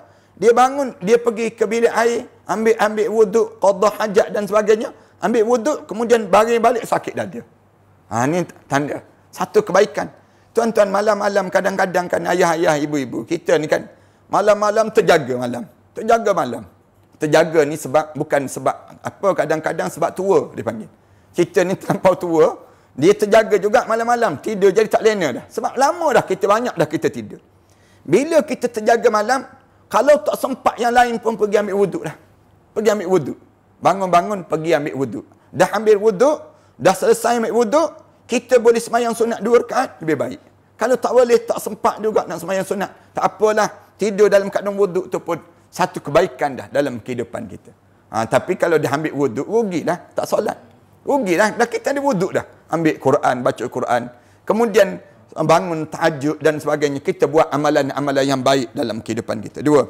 dia bangun dia pergi ke bilik air ambil ambil wuduk qada hajat dan sebagainya ambil wuduk kemudian baring balik sakit dah dia ha ni tanda satu kebaikan tuan-tuan malam-malam kadang-kadang kan ayah-ayah ibu-ibu kita ni kan malam-malam terjaga malam terjaga malam terjaga ni sebab bukan sebab apa kadang-kadang sebab tua dipanggil kita ni terlampau tua dia terjaga juga malam-malam tidur jadi tak lena dah sebab lama dah kita banyak dah kita tidur bila kita terjaga malam kalau tak sempat yang lain pun pergi ambil wuduk lah pergi ambil wuduk. Bangun-bangun pergi ambil wuduk. Dah ambil wuduk, dah selesai ambil wuduk, kita boleh semayang sunat dua rakaat, lebih baik. Kalau tak boleh, tak sempat juga nak semayang sunat. Tak apalah, tidur dalam kadang wuduk tu pun satu kebaikan dah dalam kehidupan kita. Ha, tapi kalau dah ambil wuduk, dah, tak solat. Rugilah, dah kita ada wuduk dah. Ambil Quran, baca Quran. Kemudian eh, bangun tahajud dan sebagainya. Kita buat amalan-amalan yang baik dalam kehidupan kita. Dua.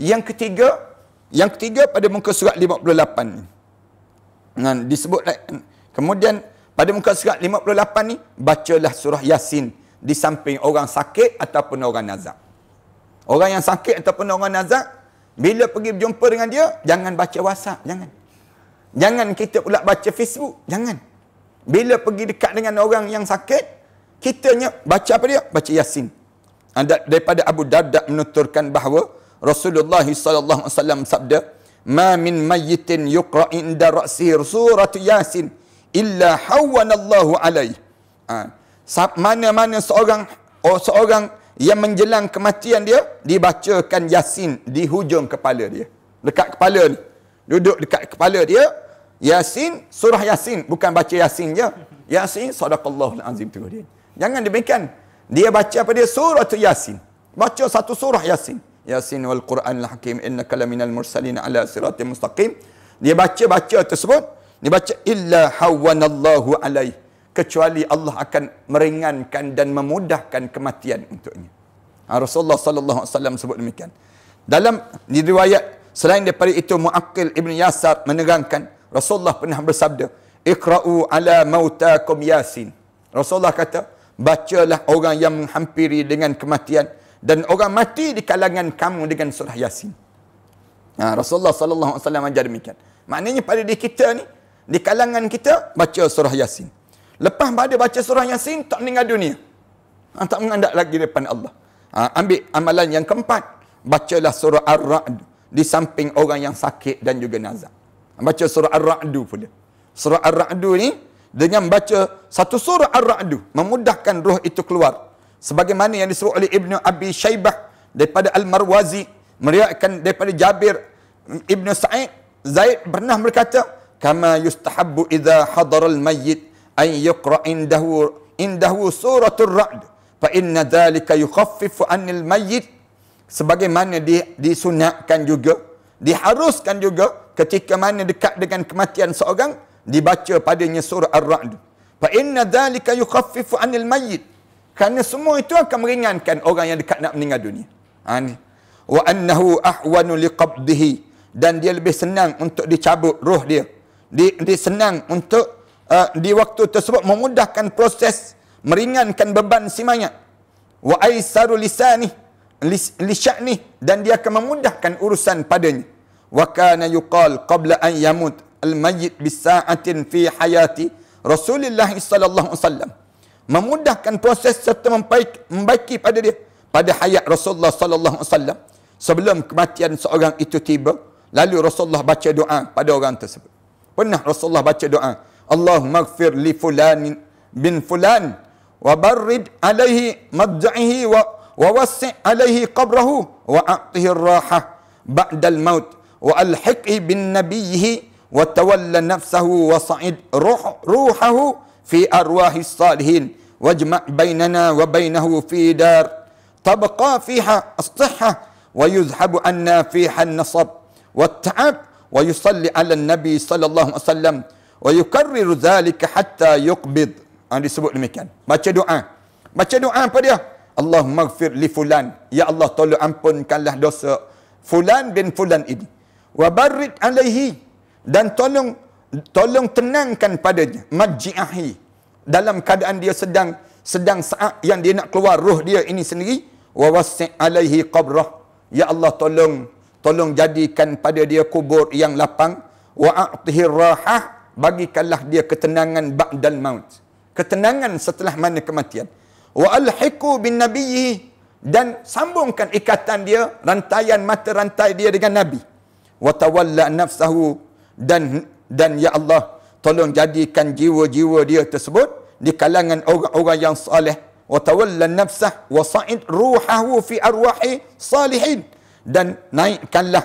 Yang ketiga, yang ketiga pada muka surat 58 ni. Dan disebut kemudian pada muka surat 58 ni bacalah surah Yasin di samping orang sakit ataupun orang nazak. Orang yang sakit ataupun orang nazak bila pergi berjumpa dengan dia jangan baca WhatsApp, jangan. Jangan kita pula baca Facebook, jangan. Bila pergi dekat dengan orang yang sakit, kitanya baca apa dia? Baca Yasin. Daripada Abu Darda menuturkan bahawa Rasulullah sallallahu alaihi wasallam sabda, "Ma min mayyitin yuqra inda ra'sihi surah Yasin illa hawwanallahu alaih." Ha. Sab, mana-mana seorang oh, seorang yang menjelang kematian dia dibacakan Yasin di hujung kepala dia. Dekat kepala ni. Duduk dekat kepala dia Yasin, surah Yasin bukan baca Yasin je. Yasin sadaqallahul azim tu dia. Jangan demikian. Dia baca apa dia? Surah Yasin. Baca satu surah Yasin. Yasin wal Quran al Hakim innaka al mursalin ala Sirat mustaqim. Dia baca-baca tersebut, dia baca illa hawanallahu alai kecuali Allah akan meringankan dan memudahkan kematian untuknya. Ha, Rasulullah sallallahu alaihi wasallam sebut demikian. Dalam riwayat selain daripada itu Muakil Ibn Yasar menerangkan Rasulullah pernah bersabda, "Iqra'u ala mautakum Yasin." Rasulullah kata, "Bacalah orang yang menghampiri dengan kematian." dan orang mati di kalangan kamu dengan surah Yasin. Ha, Rasulullah sallallahu alaihi wasallam ajar demikian. Maknanya pada diri kita ni di kalangan kita baca surah Yasin. Lepas pada baca surah Yasin tak meninggal dunia. Ha, tak mengandak lagi depan Allah. Ha, ambil amalan yang keempat, bacalah surah Ar-Ra'd di samping orang yang sakit dan juga nazak. Baca surah Ar-Ra'd pula. Surah Ar-Ra'd ni dengan baca satu surah Ar-Ra'd memudahkan roh itu keluar sebagaimana yang disebut oleh Ibnu Abi Shaybah daripada Al-Marwazi meriwayatkan daripada Jabir Ibnu Sa'id Zaid pernah berkata kama yustahabbu idza hadara al-mayyit ay yuqra indahu indahu suratul ra'd fa inna dhalika yukhaffifu an mayyit sebagaimana di, disunatkan juga diharuskan juga ketika mana dekat dengan kematian seorang dibaca padanya surah ar-ra'd fa inna dhalika yukhaffifu an mayyit kerana semua itu akan meringankan orang yang dekat nak meninggal dunia. Ha ni. Wa annahu ahwanu liqabdihi dan dia lebih senang untuk dicabut roh dia. Di, di senang untuk uh, di waktu tersebut memudahkan proses meringankan beban si mayat. Wa aisaru lisanih, lisyani dan dia akan memudahkan urusan padanya. Wa kana yuqal qabla an yamut al-mayyit bisa'atin fi hayati Rasulullah sallallahu alaihi wasallam memudahkan proses serta membaiki pada dia pada hayat Rasulullah sallallahu alaihi wasallam sebelum kematian seorang itu tiba lalu Rasulullah baca doa pada orang tersebut pernah Rasulullah baca doa Allahummaghfir li fulan bin fulan wa barrid alaihi madzaihi wa wa wassi alaihi qabrahu wa atihi raha ba'da al maut wa alhiqi bin nabiyhi wa tawalla nafsahu wa sa'id ruhahu في أرواح الصالحين واجمع بيننا وبينه في دار تبقى فيها الصحة ويذهب عنا فيها النصب والتعب ويصلي على النبي صلى الله عليه وسلم ويكرر ذلك حتى يقبض أن يسبق المكان ما تدعى ما تدعى بريا اللهم اغفر لفلان يا الله طول أمبن كان له دوسة فلان بن فلان إدي وبرد عليه dan tolong tolong tenangkan padanya majiahi dalam keadaan dia sedang sedang saat yang dia nak keluar roh dia ini sendiri wa wasi' alaihi qabrah ya Allah tolong tolong jadikan pada dia kubur yang lapang wa atihi rahah bagikanlah dia ketenangan ba'dal maut ketenangan setelah mana kematian wa alhiqu bin nabiyyi dan sambungkan ikatan dia rantaian mata rantai dia dengan nabi wa tawalla nafsahu dan dan ya Allah tolong jadikan jiwa-jiwa dia tersebut di kalangan orang-orang yang saleh wa tawalla nafsah wa sa'id ruhahu fi arwahi salihin dan naikkanlah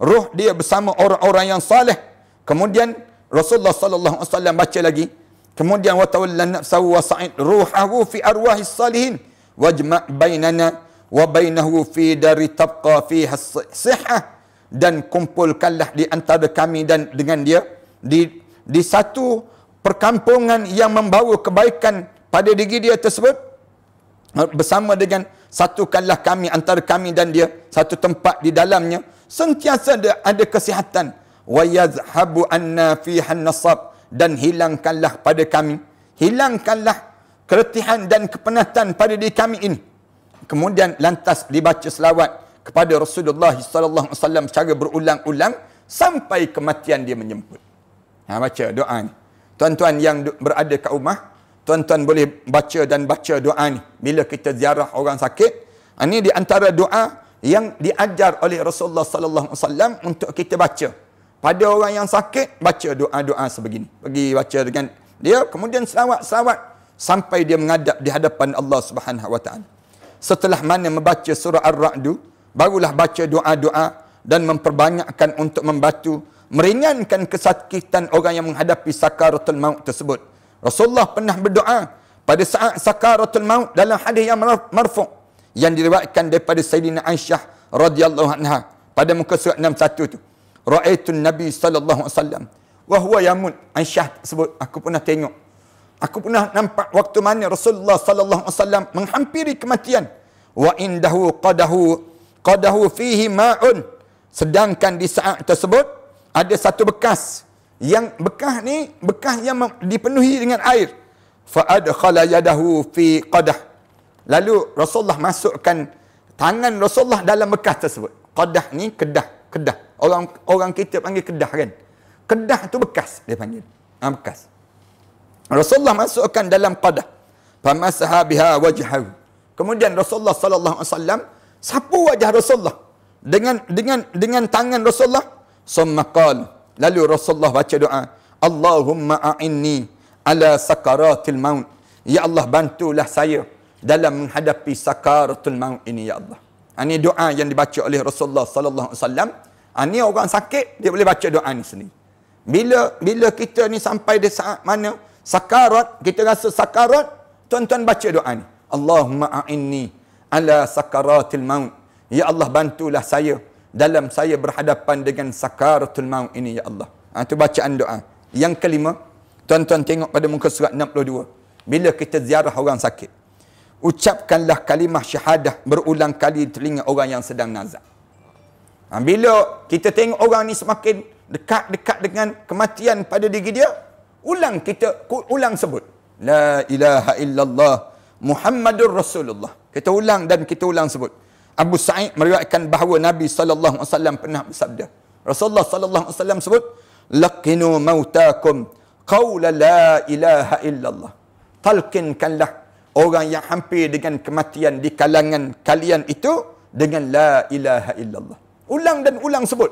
ruh dia bersama orang-orang yang saleh kemudian Rasulullah sallallahu alaihi wasallam baca lagi kemudian wa tawalla nafsah wa sa'id ruhahu fi arwahi salihin wajma' bainana wa bainahu fi dari tabqa fiha sihah dan kumpulkanlah di antara kami dan dengan dia di di satu perkampungan yang membawa kebaikan pada diri dia tersebut bersama dengan satukanlah kami antara kami dan dia satu tempat di dalamnya sentiasa ada, ada kesihatan wa yazhabu anna fi hannasab dan hilangkanlah pada kami hilangkanlah keretihan dan kepenatan pada diri kami ini kemudian lantas dibaca selawat kepada Rasulullah sallallahu alaihi wasallam secara berulang-ulang sampai kematian dia menjemput Ha, baca doa ni. Tuan-tuan yang berada kat rumah, tuan-tuan boleh baca dan baca doa ni. Bila kita ziarah orang sakit, ha, ini di antara doa yang diajar oleh Rasulullah sallallahu alaihi wasallam untuk kita baca. Pada orang yang sakit, baca doa-doa sebegini. Pergi baca dengan dia, kemudian selawat-selawat sampai dia mengadap di hadapan Allah Subhanahu wa taala. Setelah mana membaca surah ar radu barulah baca doa-doa dan memperbanyakkan untuk membantu meringankan kesakitan orang yang menghadapi sakaratul maut tersebut. Rasulullah pernah berdoa pada saat sakaratul maut dalam hadis yang marfu yang diriwayatkan daripada Sayyidina Aisyah radhiyallahu anha pada muka surat 61 tu. Ra'aitu Nabi sallallahu alaihi wasallam wa huwa yamut. Aisyah sebut aku pernah tengok. Aku pernah nampak waktu mana Rasulullah sallallahu alaihi wasallam menghampiri kematian. Wa indahu qadahu qadahu fihi ma'un. Sedangkan di saat tersebut ada satu bekas yang bekas ni bekas yang dipenuhi dengan air fa adkhala yadahu fi qadah lalu rasulullah masukkan tangan rasulullah dalam bekas tersebut qadah ni kedah kedah orang orang kita panggil kedah kan kedah tu bekas dia panggil ha, bekas rasulullah masukkan dalam qadah famasaha biha wajhahu kemudian rasulullah sallallahu alaihi wasallam sapu wajah rasulullah dengan dengan dengan tangan rasulullah summa qal lalu rasulullah baca doa allahumma a'inni ala sakaratil maut ya allah bantulah saya dalam menghadapi sakaratul maut ini ya allah ini ha, doa yang dibaca oleh rasulullah sallallahu alaihi wasallam ini ha, orang sakit dia boleh baca doa ni sendiri bila bila kita ni sampai di saat mana sakarat kita rasa sakarat tuan-tuan baca doa ni allahumma a'inni ala sakaratil maut ya allah bantulah saya dalam saya berhadapan dengan sakaratul maut ini ya Allah. Ha, itu bacaan doa. Yang kelima, tuan-tuan tengok pada muka surat 62. Bila kita ziarah orang sakit, ucapkanlah kalimah syahadah berulang kali di telinga orang yang sedang nazak. Ha, bila kita tengok orang ni semakin dekat-dekat dengan kematian pada diri dia, ulang kita ulang sebut. La ilaha illallah Muhammadur Rasulullah. Kita ulang dan kita ulang sebut. Abu Sa'id meriwayatkan bahawa Nabi sallallahu alaihi wasallam pernah bersabda. Rasulullah sallallahu alaihi wasallam sebut, "Laqinu mautakum qawla la ilaha illallah." Talqinkanlah orang yang hampir dengan kematian di kalangan kalian itu dengan la ilaha illallah. Ulang dan ulang sebut.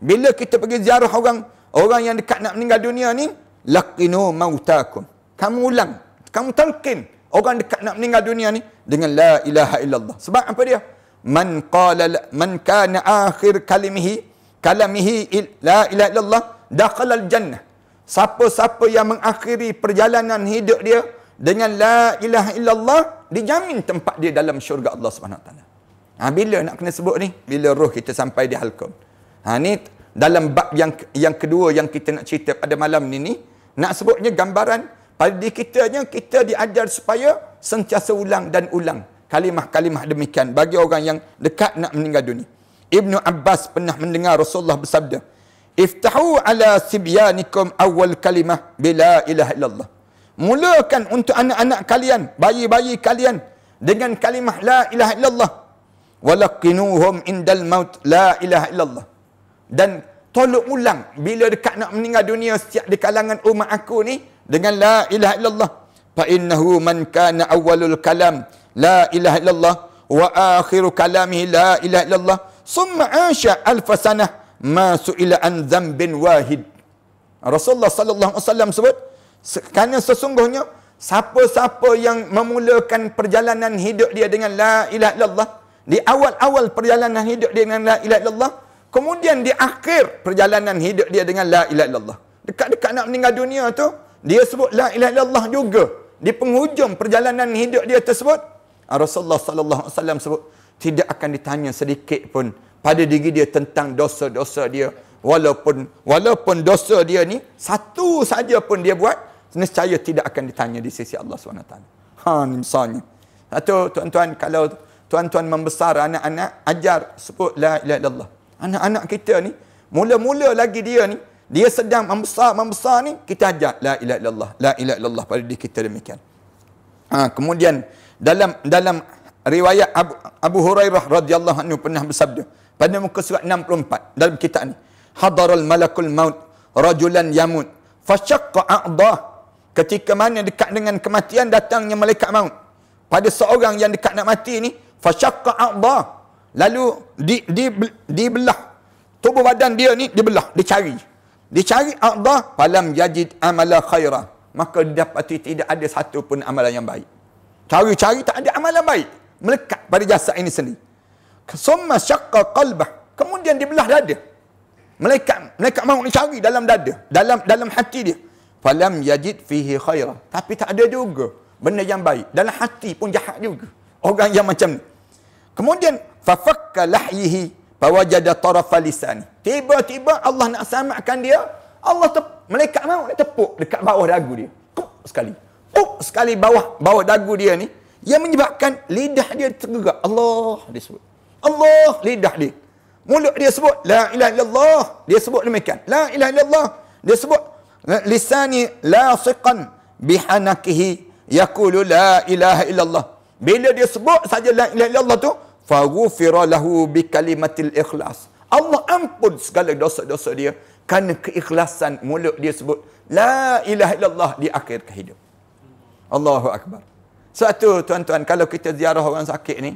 Bila kita pergi ziarah orang, orang yang dekat nak meninggal dunia ni, laqinu mautakum. Kamu ulang, kamu talqin orang dekat nak meninggal dunia ni dengan la ilaha illallah. Sebab apa dia? man qala man kana akhir kalimihi kalamihi il, la ilaha illallah dakhala jannah siapa-siapa yang mengakhiri perjalanan hidup dia dengan la ilaha illallah dijamin tempat dia dalam syurga Allah Subhanahu wa taala ha bila nak kena sebut ni bila roh kita sampai di halqum ha ni dalam bab yang yang kedua yang kita nak cerita pada malam ni ni nak sebutnya gambaran pada kitanya kita diajar supaya sentiasa ulang dan ulang kalimah-kalimah demikian bagi orang yang dekat nak meninggal dunia. Ibnu Abbas pernah mendengar Rasulullah bersabda, "Iftahu ala sibyanikum awal kalimah bila ilaha illallah." Mulakan untuk anak-anak kalian, bayi-bayi kalian dengan kalimah la ilaha illallah. Walaqinuhum indal maut la ilaha illallah. Dan tolong ulang bila dekat nak meninggal dunia setiap di kalangan umat aku ni dengan la ilaha illallah. Fa innahu man kana awwalul kalam la ilaha illallah wa akhiru kalamih la ilaha illallah summa asha alf sanah ma su'ila an dhanbin wahid Rasulullah sallallahu alaihi wasallam sebut kerana sesungguhnya siapa-siapa yang memulakan perjalanan hidup dia dengan la ilaha illallah di awal-awal perjalanan hidup dia dengan la ilaha illallah kemudian di akhir perjalanan hidup dia dengan la ilaha illallah dekat-dekat nak meninggal dunia tu dia sebut la ilaha illallah juga di penghujung perjalanan hidup dia tersebut Ah, Rasulullah sallallahu alaihi wasallam sebut tidak akan ditanya sedikit pun pada diri dia tentang dosa-dosa dia walaupun walaupun dosa dia ni satu saja pun dia buat nescaya tidak akan ditanya di sisi Allah SWT. Ha ni misalnya. Atau tuan-tuan kalau tuan-tuan membesar anak-anak ajar sebut la ilaha illallah. Anak-anak kita ni mula-mula lagi dia ni dia sedang membesar membesar ni kita ajar la ilaha illallah la ilaha illallah pada diri kita demikian. Ha kemudian dalam dalam riwayat Abu, Abu Hurairah radhiyallahu anhu pernah bersabda pada muka surat 64 dalam kitab ni hadarul malakul maut rajulan yamut fashaqqa a'dah ketika mana dekat dengan kematian datangnya malaikat maut pada seorang yang dekat nak mati ni fashaqqa a'dah lalu di di dibelah di tubuh badan dia ni dibelah dicari dicari a'dah falam yajid amala khaira maka dapat dapati tidak ada satu pun amalan yang baik tahu cari tak ada amalan baik melekat pada jasad ini sendiri summa syaqqa qalbah kemudian dia belah dada melekat melekat mahu ni cari dalam dada dalam dalam hati dia falam yajid fihi khaira tapi tak ada juga benda yang baik dalam hati pun jahat juga orang yang macam ni kemudian fafakka lahyihi fawajada tarafa lisan tiba-tiba Allah nak samakan dia Allah tep, malaikat maut tepuk dekat bawah dagu dia kup sekali tuk sekali bawah bawah dagu dia ni yang menyebabkan lidah dia tergerak Allah dia sebut Allah lidah dia mulut dia sebut la ilaha illallah dia sebut demikian la ilaha illallah dia sebut lisani lasiqan bihanakihi yaqulu la ilaha illallah bila dia sebut saja la ilaha illallah tu faghfir lahu bi kalimatil ikhlas Allah ampun segala dosa-dosa dia kerana keikhlasan mulut dia sebut la ilaha illallah di akhir kehidupan Allahu Akbar. tu tuan-tuan, kalau kita ziarah orang sakit ni,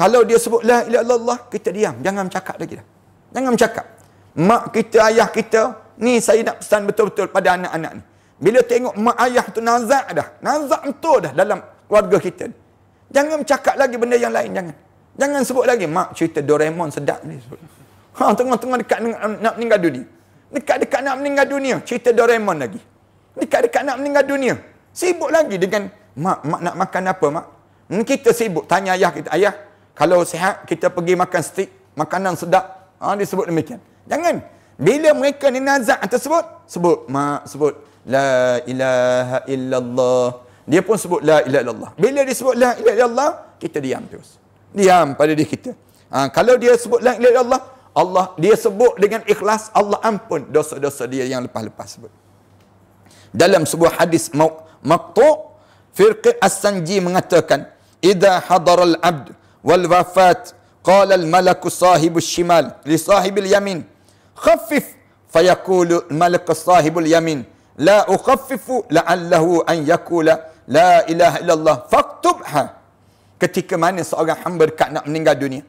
kalau dia sebut la ilaha illallah, kita diam, jangan bercakap lagi dah. Jangan bercakap. Mak kita, ayah kita, ni saya nak pesan betul-betul pada anak-anak ni. Bila tengok mak ayah tu nazak dah, nazak betul dah dalam keluarga kita ni. Jangan bercakap lagi benda yang lain, jangan. Jangan sebut lagi, mak cerita Doraemon sedap ni. Ha, tengah-tengah dekat nak meninggal dunia. Dekat-dekat nak meninggal dunia, cerita Doraemon lagi. Dekat-dekat nak meninggal dunia, Sibuk lagi dengan mak, mak nak makan apa mak? Hmm, kita sibuk tanya ayah kita, ayah kalau sihat kita pergi makan steak, makanan sedap. Ha, dia sebut demikian. Jangan. Bila mereka ni nazak tersebut, sebut mak sebut la ilaha illallah. Dia pun sebut la ilaha illallah. Bila dia sebut la ilaha illallah, kita diam terus. Diam pada diri kita. Ha, kalau dia sebut la ilaha illallah, Allah dia sebut dengan ikhlas Allah ampun dosa-dosa dia yang lepas-lepas sebut. Dalam sebuah hadis mau. Maktu Firqi As-Sanji mengatakan Ida hadar al-abd wal wafat Qala al-malaku sahibu shimal Li sahibu al-yamin Khafif Fayakulu malaku sahibu al-yamin La ukhafifu la'allahu an yakula La ilaha illallah Faktubha Ketika mana seorang hamba dekat nak meninggal dunia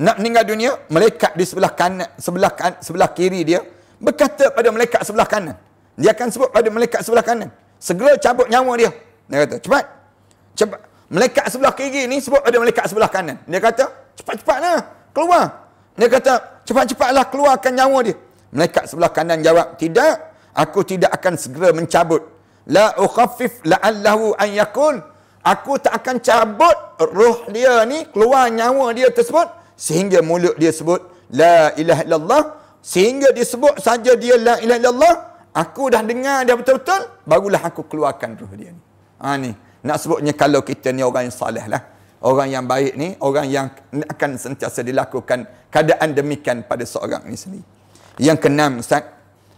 Nak meninggal dunia Malaikat di sebelah kanan Sebelah, kanan, sebelah kiri dia Berkata pada malaikat sebelah kanan Dia akan sebut pada malaikat sebelah kanan segera cabut nyawa dia. Dia kata, cepat. Cepat. Melekat sebelah kiri ni sebab ada melekat sebelah kanan. Dia kata, cepat-cepatlah keluar. Dia kata, cepat-cepatlah keluarkan nyawa dia. Melekat sebelah kanan jawab, tidak. Aku tidak akan segera mencabut. La ukhafif la'allahu an yakun. Aku tak akan cabut roh dia ni, keluar nyawa dia tersebut. Sehingga mulut dia sebut, La ilaha illallah. Sehingga disebut saja dia la ilaha illallah. Aku dah dengar dia betul-betul, barulah aku keluarkan ruh dia ni. Ha ni, nak sebutnya kalau kita ni orang yang salih lah. Orang yang baik ni, orang yang akan sentiasa dilakukan keadaan demikian pada seorang ni sendiri. Yang keenam Ustaz,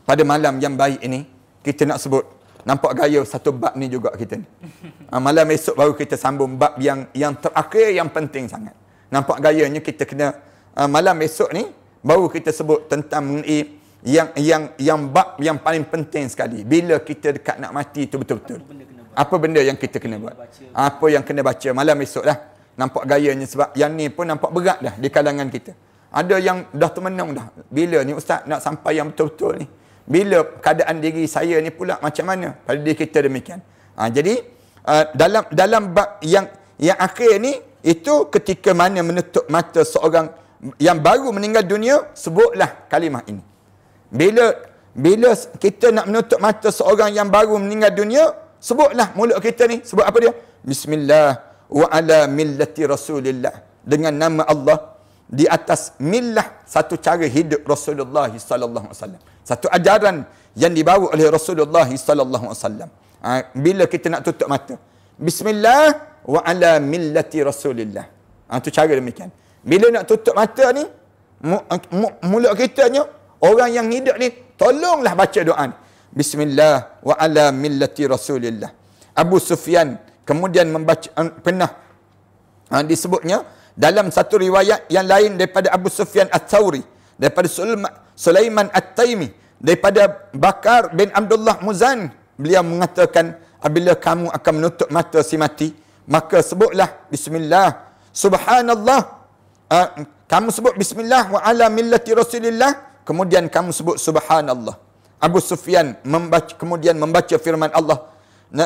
pada malam yang baik ini, kita nak sebut, nampak gaya satu bab ni juga kita ni. Ha, malam esok baru kita sambung bab yang yang terakhir yang penting sangat. Nampak gayanya kita kena, ha, malam esok ni, baru kita sebut tentang mengenai yang yang yang bab yang paling penting sekali bila kita dekat nak mati tu betul-betul apa benda, yang kita kena buat apa yang kena baca malam esok dah nampak gayanya sebab yang ni pun nampak berat dah di kalangan kita ada yang dah termenung dah bila ni ustaz nak sampai yang betul-betul ni bila keadaan diri saya ni pula macam mana pada diri kita demikian ha, jadi uh, dalam dalam bab yang yang akhir ni itu ketika mana menutup mata seorang yang baru meninggal dunia sebutlah kalimah ini bila bila kita nak menutup mata seorang yang baru meninggal dunia, sebutlah mulut kita ni, sebut apa dia? Bismillah wa ala millati Rasulillah. Dengan nama Allah di atas millah satu cara hidup Rasulullah sallallahu alaihi wasallam. Satu ajaran yang dibawa oleh Rasulullah sallallahu alaihi wasallam. Ha, bila kita nak tutup mata, Bismillah wa ala millati Rasulillah. Ha, itu cara demikian. Bila nak tutup mata ni, mulut kita ni, Orang yang hidup ni tolonglah baca doa ni. Bismillah wa ala millati Rasulillah. Abu Sufyan kemudian membaca eh, pernah ha, disebutnya dalam satu riwayat yang lain daripada Abu Sufyan At-Tsauri daripada Sulaiman At-Taimi daripada Bakar bin Abdullah Muzan beliau mengatakan apabila kamu akan menutup mata si mati maka sebutlah bismillah subhanallah uh, kamu sebut bismillah wa ala millati rasulillah kemudian kamu sebut subhanallah Abu Sufyan membaca, kemudian membaca firman Allah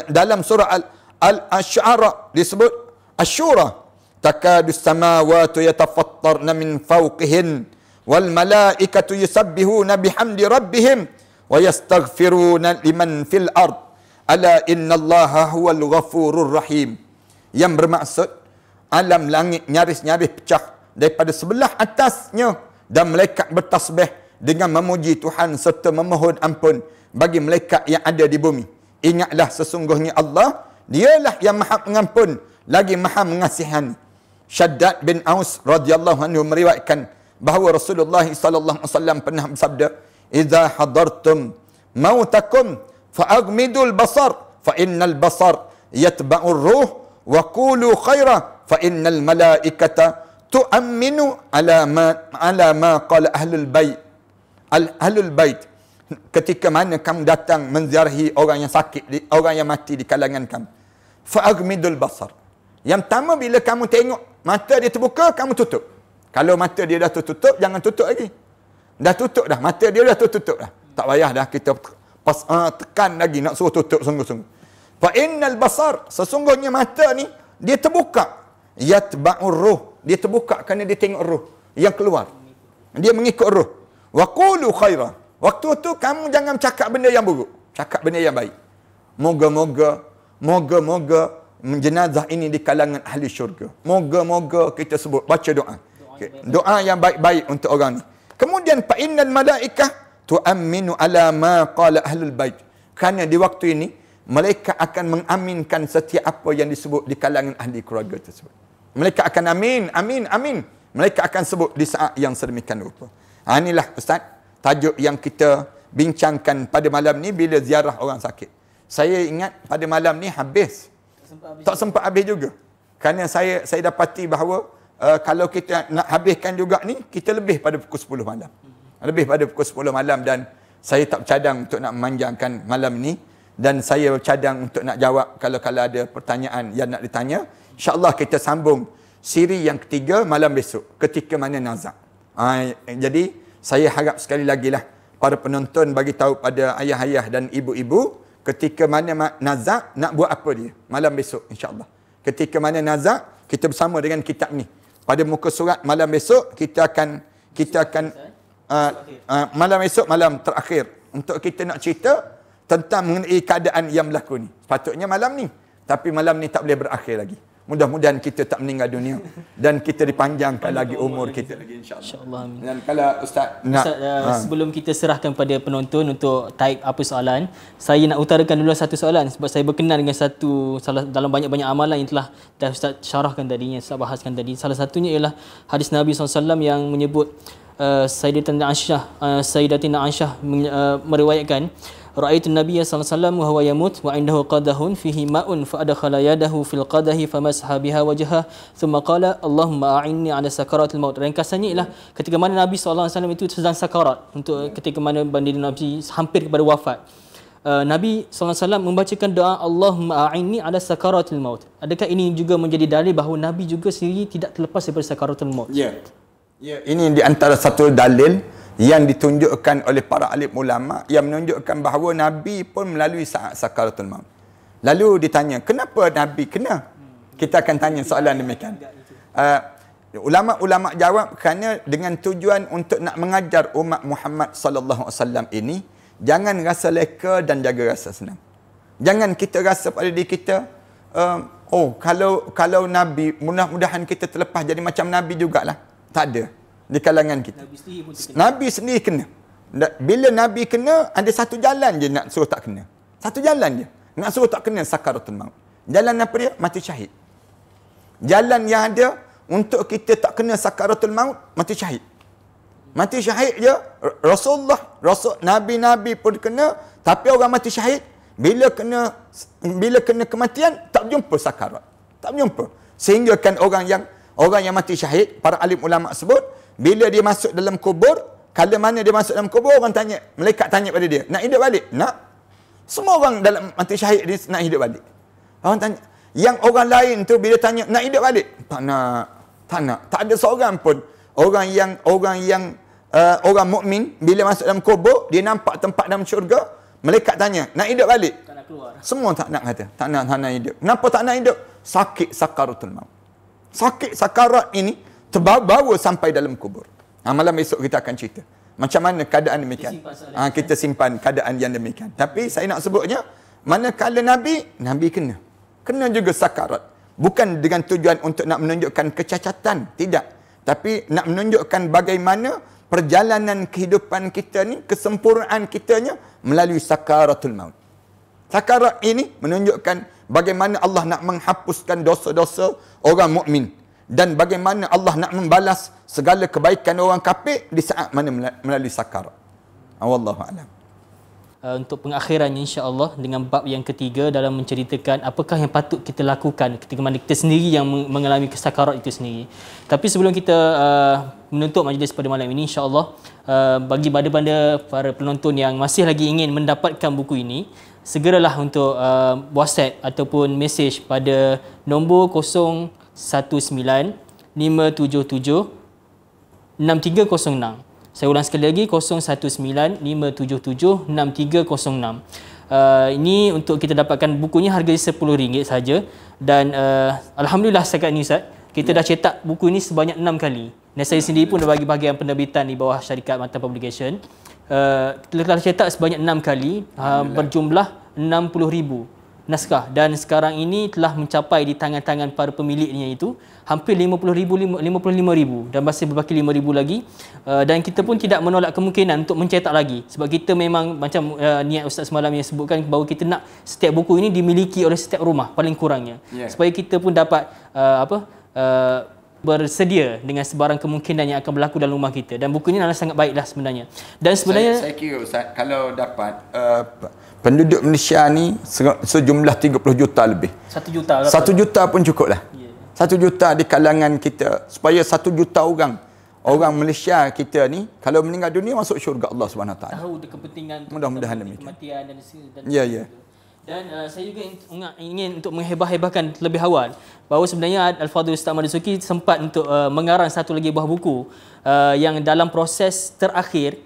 dalam surah Al Al-Asy'ara disebut Asyura takadu samawati yatafattarna min fawqihin wal malaikatu yusabbihuna bihamdi rabbihim wa yastaghfiruna liman fil ard ala inna allaha huwal ghafurur rahim yang bermaksud alam langit nyaris-nyaris pecah daripada sebelah atasnya dan malaikat bertasbih dengan memuji Tuhan serta memohon ampun bagi mereka yang ada di bumi. Ingatlah sesungguhnya Allah, dialah yang maha pengampun, lagi maha mengasihan. Syaddad bin Aus radhiyallahu anhu meriwayatkan bahawa Rasulullah sallallahu alaihi wasallam pernah bersabda, "Idza hadartum mautakum fa'agmidul basar fa innal basar yatba'ur ruh wa qulu khaira fa innal malaikata tu'minu ala ma ala ma qala ahlul bait." Al Ahlul Bait ketika mana kamu datang menziarahi orang yang sakit, orang yang mati di kalangan kamu. Fa'agmidul basar. Yang pertama bila kamu tengok mata dia terbuka, kamu tutup. Kalau mata dia dah tertutup, jangan tutup lagi. Dah tutup dah, mata dia dah tertutup dah. Tak payah dah kita pas, uh, tekan lagi nak suruh tutup sungguh-sungguh. Fa'innal basar, sesungguhnya mata ni, dia terbuka. Yatba'ur ruh. Dia terbuka kerana dia tengok ruh yang keluar. Dia mengikut ruh. Wa qulu khairan. Waktu tu kamu jangan cakap benda yang buruk. Cakap benda yang baik. Moga-moga, moga-moga jenazah ini di kalangan ahli syurga. Moga-moga kita sebut baca doa. Okay. Doa yang baik-baik untuk orang ni. Kemudian fa innal malaika tu'minu ala ma qala ahlul bait. Kerana di waktu ini mereka akan mengaminkan setiap apa yang disebut di kalangan ahli keluarga tersebut. Mereka akan amin, amin, amin. Mereka akan sebut di saat yang sedemikian rupa. Ha, inilah Ustaz, tajuk yang kita bincangkan pada malam ni bila ziarah orang sakit. Saya ingat pada malam ni habis. Tak sempat habis tak juga. juga. Kerana saya saya dapati bahawa uh, kalau kita nak habiskan juga ni, kita lebih pada pukul 10 malam. Lebih pada pukul 10 malam dan saya tak cadang untuk nak memanjangkan malam ni dan saya cadang untuk nak jawab kalau-kalau ada pertanyaan yang nak ditanya. InsyaAllah kita sambung siri yang ketiga malam besok ketika mana nazak. Ha, jadi saya harap sekali lagi lah para penonton bagi tahu pada ayah-ayah dan ibu-ibu ketika mana nazak nak buat apa dia malam besok insyaAllah. Ketika mana nazak kita bersama dengan kitab ni. Pada muka surat malam besok kita akan kita akan uh, uh, malam besok malam terakhir untuk kita nak cerita tentang mengenai keadaan yang berlaku ni. Patutnya malam ni. Tapi malam ni tak boleh berakhir lagi. Mudah-mudahan kita tak meninggal dunia dan kita dipanjangkan lagi umur kita. Insya-Allah. Dan kalau ustaz nak ustaz, uh, ha. sebelum kita serahkan kepada penonton untuk type apa soalan, saya nak utarakan dulu satu soalan sebab saya berkenan dengan satu salah dalam banyak-banyak amalan yang telah dah ustaz syarahkan tadi yang ustaz bahaskan tadi. Salah satunya ialah hadis Nabi SAW yang menyebut uh, Sayyidatina Aisyah, uh, Sayyidatina Aisyah uh, meriwayatkan رأيت النبي صلى الله عليه وسلم وهو يموت وعنده قدح فيه ماء فأدخل يده في القدح فمسح بها وجهه ثم قال اللهم أعني على سكرات الموت ringkasannya ialah ketika mana Nabi SAW itu sedang sakarat untuk ketika mana benda Nabi hampir kepada wafat uh, Nabi SAW membacakan doa Allahumma a'inni ala sakaratil maut. Adakah ini juga menjadi dalil bahawa Nabi juga sendiri tidak terlepas daripada sakaratil maut? Ya. Yeah. yeah. ini di antara satu dalil yang ditunjukkan oleh para alim ulama yang menunjukkan bahawa nabi pun melalui saat sakaratul maut lalu ditanya kenapa nabi kena kita akan tanya soalan demikian uh, ulama-ulama jawab kerana dengan tujuan untuk nak mengajar umat Muhammad sallallahu alaihi wasallam ini jangan rasa leka dan jaga rasa senang jangan kita rasa pada diri kita um, oh kalau kalau nabi mudah-mudahan kita terlepas jadi macam nabi jugalah tak ada di kalangan kita. Nabi sendiri kena. Bila Nabi kena, ada satu jalan je nak suruh tak kena. Satu jalan je. Nak suruh tak kena sakaratul maut. Jalan apa dia? Mati syahid. Jalan yang ada untuk kita tak kena sakaratul maut, mati syahid. Mati syahid dia, Rasulullah, Rasul, Nabi-Nabi pun kena, tapi orang mati syahid, bila kena bila kena kematian, tak jumpa sakarat. Tak jumpa. Sehingga kan orang yang orang yang mati syahid, para alim ulama sebut, bila dia masuk dalam kubur, kala mana dia masuk dalam kubur, orang tanya, Melekat tanya pada dia, nak hidup balik? Nak. Semua orang dalam mati syahid dia nak hidup balik. Orang tanya, yang orang lain tu bila tanya, nak hidup balik? Tak nak. Tak nak. Tak ada seorang pun. Orang yang, orang yang, uh, orang mukmin bila masuk dalam kubur, dia nampak tempat dalam syurga, Melekat tanya, nak hidup balik? Tak nak keluar. Semua tak nak kata. Tak nak, tak nak hidup. Kenapa tak nak hidup? Sakit sakaratul maut. Sakit sakarat ini, terbawa bawa sampai dalam kubur. Ha, malam esok kita akan cerita. Macam mana keadaan demikian. Ha, kita simpan keadaan yang demikian. Tapi saya nak sebutnya, mana manakala Nabi, Nabi kena. Kena juga sakarat. Bukan dengan tujuan untuk nak menunjukkan kecacatan. Tidak. Tapi nak menunjukkan bagaimana perjalanan kehidupan kita ni, kesempurnaan kitanya melalui sakaratul maut. Sakarat ini menunjukkan bagaimana Allah nak menghapuskan dosa-dosa orang mukmin dan bagaimana Allah nak membalas segala kebaikan orang kafir di saat mana melalui sakar. Wallahu a'lam. Uh, untuk pengakhiran insya Allah dengan bab yang ketiga dalam menceritakan apakah yang patut kita lakukan ketika mana kita sendiri yang mengalami kesakaran itu sendiri. Tapi sebelum kita uh, menutup majlis pada malam ini insya Allah uh, bagi pada-pada para penonton yang masih lagi ingin mendapatkan buku ini segeralah untuk uh, WhatsApp ataupun message pada nombor saya ulang sekali lagi 019-577-6306 uh, Ini untuk kita dapatkan bukunya harga RM10 saja Dan uh, Alhamdulillah sekarang ni Ustaz Kita ya. dah cetak buku ini sebanyak 6 kali Dan saya sendiri pun dah bagi bahagian penerbitan di bawah syarikat Mata Publication uh, Kita telah cetak sebanyak 6 kali uh, Berjumlah 60 ribu naskah dan sekarang ini telah mencapai di tangan-tangan para pemiliknya itu hampir 50,000 55,000 dan masih berbaki 5,000 lagi uh, dan kita pun tidak menolak kemungkinan untuk mencetak lagi sebab kita memang macam uh, niat ustaz semalam yang sebutkan bahawa kita nak setiap buku ini dimiliki oleh setiap rumah paling kurangnya yeah. supaya kita pun dapat uh, apa uh, bersedia dengan sebarang kemungkinan yang akan berlaku dalam rumah kita dan buku ini adalah sangat baiklah sebenarnya dan sebenarnya saya, saya kira ustaz kalau dapat uh, penduduk Malaysia ni sejumlah 30 juta lebih. 1 juta lah. 1 juta pun cukup lah. Yeah. juta di kalangan kita supaya 1 juta orang orang Malaysia kita ni kalau meninggal dunia masuk syurga Allah SWT. Tahu kepentingan mudah-mudahan demikian. Kematian dan dan Ya, ya. Dan uh, saya juga ingin untuk menghebah-hebahkan lebih awal bahawa sebenarnya Al-Fadhil Ustaz Marzuki sempat untuk uh, mengarang satu lagi buah buku uh, yang dalam proses terakhir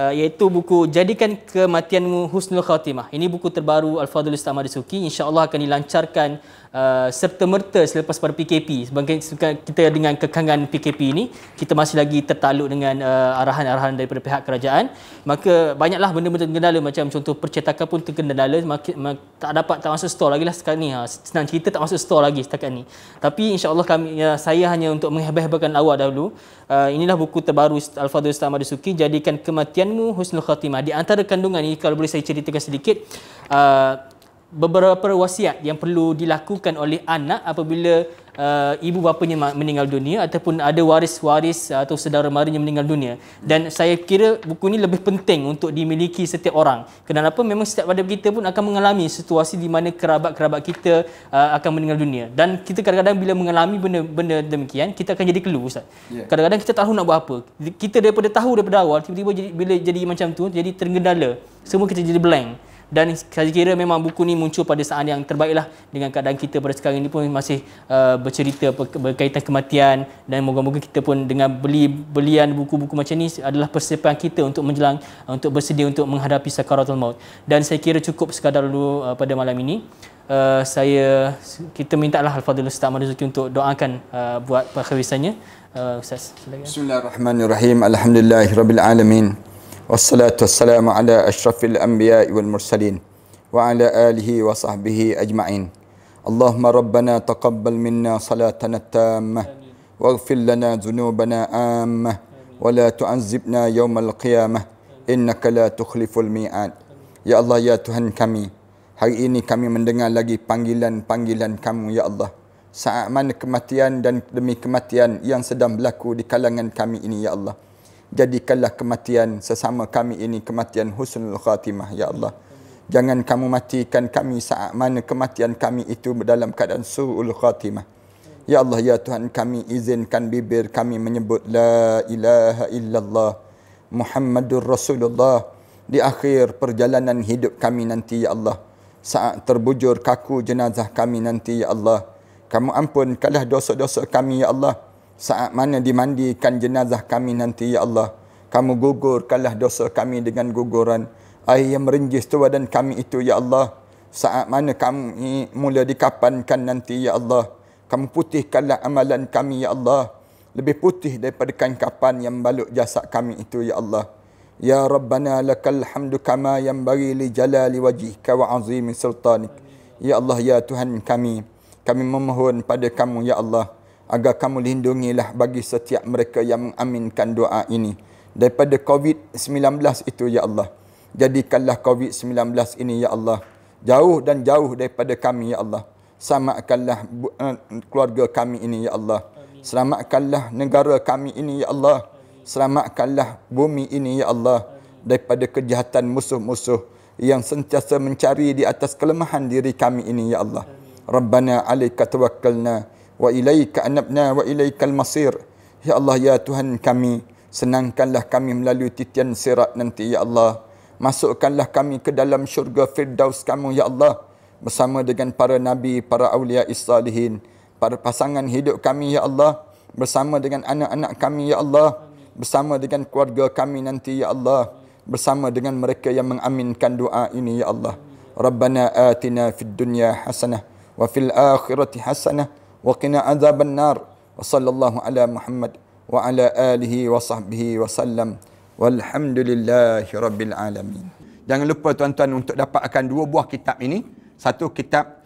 uh, iaitu buku Jadikan Kematianmu Husnul Khatimah. Ini buku terbaru Al-Fadhil Ustaz Insya Allah akan dilancarkan uh, serta merta selepas pada PKP sebagai kita dengan kekangan PKP ini kita masih lagi tertaluk dengan uh, arahan-arahan daripada pihak kerajaan maka banyaklah benda-benda terkendala macam contoh percetakan pun terkendala maki, maki, tak dapat tak masuk store lagi lah sekarang ni ha. senang cerita tak masuk store lagi setakat ni tapi insyaAllah ya, saya hanya untuk menghebahkan awal dahulu uh, inilah buku terbaru Al-Fadhil Ustaz Ahmad Suki jadikan kematianmu husnul khatimah di antara kandungan ini kalau boleh saya ceritakan sedikit uh, beberapa wasiat yang perlu dilakukan oleh anak apabila uh, ibu bapanya meninggal dunia ataupun ada waris-waris atau saudara marinya meninggal dunia dan saya kira buku ini lebih penting untuk dimiliki setiap orang kenapa memang setiap pada kita pun akan mengalami situasi di mana kerabat-kerabat kita uh, akan meninggal dunia dan kita kadang-kadang bila mengalami benda-benda demikian kita akan jadi keluh ustaz ya. kadang-kadang kita tahu nak buat apa kita daripada tahu daripada awal tiba-tiba bila jadi macam tu jadi tergendala semua kita jadi blank dan saya kira memang buku ni muncul pada saat yang terbaiklah dengan keadaan kita pada sekarang ini pun masih uh, bercerita berkaitan kematian dan moga-moga kita pun dengan beli belian buku-buku macam ni adalah persiapan kita untuk menjelang uh, untuk bersedia untuk menghadapi sakaratul maut dan saya kira cukup sekadar dulu uh, pada malam ini uh, saya kita mintalah lah Al-Fadhil Ustaz Marzuki untuk doakan uh, buat perkhidmatannya uh, Ustaz silakan. Bismillahirrahmanirrahim Alhamdulillahirrahmanirrahim والصلاة والسلام على أشرف الأنبياء والمرسلين وعلى آله وصحبه أجمعين اللهم ربنا تقبل منا صلاتنا التامة واغفر لنا ذنوبنا آمة ولا تعذبنا يوم القيامة إنك لا تخلف الميعاد يا الله يا تهن كمي Hari ini kami mendengar lagi panggilan-panggilan kamu, Ya Allah. Saat mana kematian dan demi kematian yang sedang berlaku di kalangan kami ini, Ya Allah jadikanlah kematian sesama kami ini kematian husnul khatimah ya Allah jangan kamu matikan kami saat mana kematian kami itu dalam keadaan suul khatimah ya Allah ya Tuhan kami izinkan bibir kami menyebut la ilaha illallah muhammadur rasulullah di akhir perjalanan hidup kami nanti ya Allah saat terbujur kaku jenazah kami nanti ya Allah kamu ampun kalah dosa-dosa kami ya Allah saat mana dimandikan jenazah kami nanti ya Allah kamu gugurkanlah dosa kami dengan guguran air yang merinjis dan kami itu ya Allah saat mana kami mula dikapankan nanti ya Allah kamu putihkanlah amalan kami ya Allah lebih putih daripada kain kapan yang balut jasad kami itu ya Allah ya rabbana lakal hamdu kama yanbaghi li jalali wajhika wa azimi sultanik ya Allah ya Tuhan kami kami memohon pada kamu ya Allah agar kamu lindungilah bagi setiap mereka yang mengaminkan doa ini daripada COVID-19 itu, Ya Allah. Jadikanlah COVID-19 ini, Ya Allah. Jauh dan jauh daripada kami, Ya Allah. Selamatkanlah eh, keluarga kami ini, Ya Allah. Selamatkanlah negara kami ini, Ya Allah. Selamatkanlah bumi ini, Ya Allah. Daripada kejahatan musuh-musuh yang sentiasa mencari di atas kelemahan diri kami ini, Ya Allah. Rabbana alaika tawakkalna wa ilaika anabna wa ilaikal masir ya Allah ya Tuhan kami senangkanlah kami melalui titian sirat nanti ya Allah masukkanlah kami ke dalam syurga firdaus kamu ya Allah bersama dengan para nabi para aulia salihin para pasangan hidup kami ya Allah bersama dengan anak-anak kami ya Allah bersama dengan keluarga kami nanti ya Allah bersama dengan mereka yang mengaminkan doa ini ya Allah Rabbana atina fid dunya hasanah wa fil akhirati hasanah وقنا عذاب النار وصلى الله على محمد وعلى آله وصحبه وسلم والحمد لله رب العالمين Jangan lupa tuan-tuan untuk dapatkan dua buah kitab ini. Satu kitab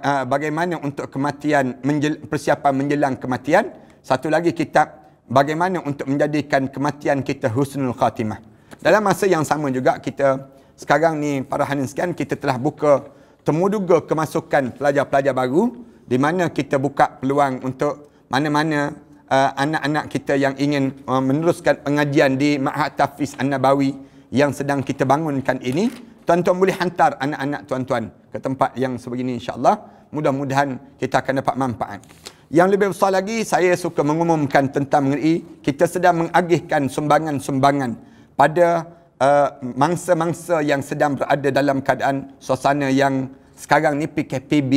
ah, bagaimana untuk kematian persiapan menjelang kematian. Satu lagi kitab bagaimana untuk menjadikan kematian kita husnul khatimah. Dalam masa yang sama juga kita sekarang ni para hanin sekian kita telah buka temuduga kemasukan pelajar-pelajar baru di mana kita buka peluang untuk mana-mana uh, anak-anak uh, kita yang ingin uh, meneruskan pengajian di Ma'had Tafiz An-Nabawi yang sedang kita bangunkan ini tuan-tuan boleh hantar anak-anak tuan-tuan ke tempat yang sebegini insyaallah. mudah-mudahan kita akan dapat manfaat yang lebih besar lagi saya suka mengumumkan tentang mengenai kita sedang mengagihkan sumbangan-sumbangan pada uh, mangsa-mangsa yang sedang berada dalam keadaan suasana yang sekarang ni PKPB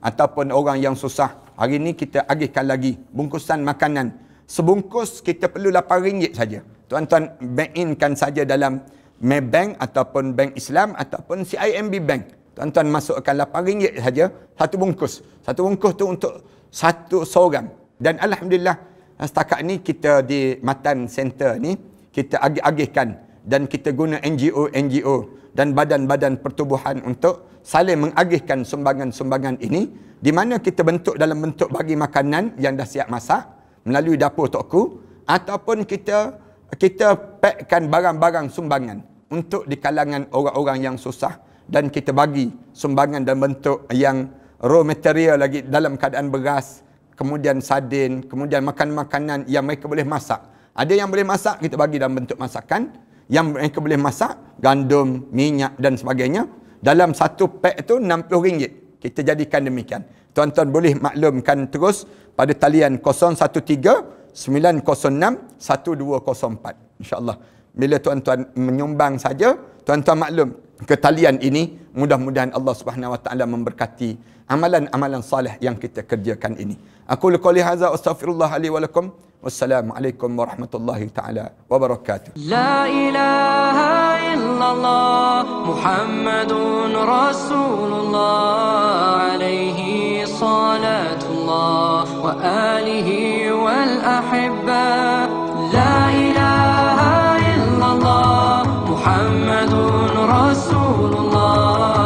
ataupun orang yang susah. Hari ini kita agihkan lagi bungkusan makanan. Sebungkus kita perlu RM8 saja. Tuan-tuan bankinkan saja dalam Maybank ataupun Bank Islam ataupun CIMB Bank. Tuan-tuan masukkan RM8 saja satu bungkus. Satu bungkus tu untuk satu seorang. Dan Alhamdulillah setakat ni kita di Matan Center ni kita agih-agihkan dan kita guna NGO-NGO dan badan-badan pertubuhan untuk saling mengagihkan sumbangan-sumbangan ini di mana kita bentuk dalam bentuk bagi makanan yang dah siap masak melalui dapur tokku ataupun kita kita pekkan barang-barang sumbangan untuk di kalangan orang-orang yang susah dan kita bagi sumbangan dalam bentuk yang raw material lagi dalam keadaan beras kemudian sardin kemudian makan-makanan yang mereka boleh masak ada yang boleh masak kita bagi dalam bentuk masakan yang mereka boleh masak gandum minyak dan sebagainya dalam satu pack tu RM60. Kita jadikan demikian. Tuan-tuan boleh maklumkan terus pada talian 013-906-1204. InsyaAllah. Bila tuan-tuan menyumbang saja, tuan-tuan maklum ke talian ini, mudah-mudahan Allah Subhanahu Wa Taala memberkati amalan-amalan salih yang kita kerjakan ini. Aku lukuli haza astaghfirullah alaih walakum. Wassalamualaikum warahmatullahi ta'ala wabarakatuh. La إلا الله محمد رسول الله عليه صلاة الله وآله والأحبة لا إله إلا الله محمد رسول الله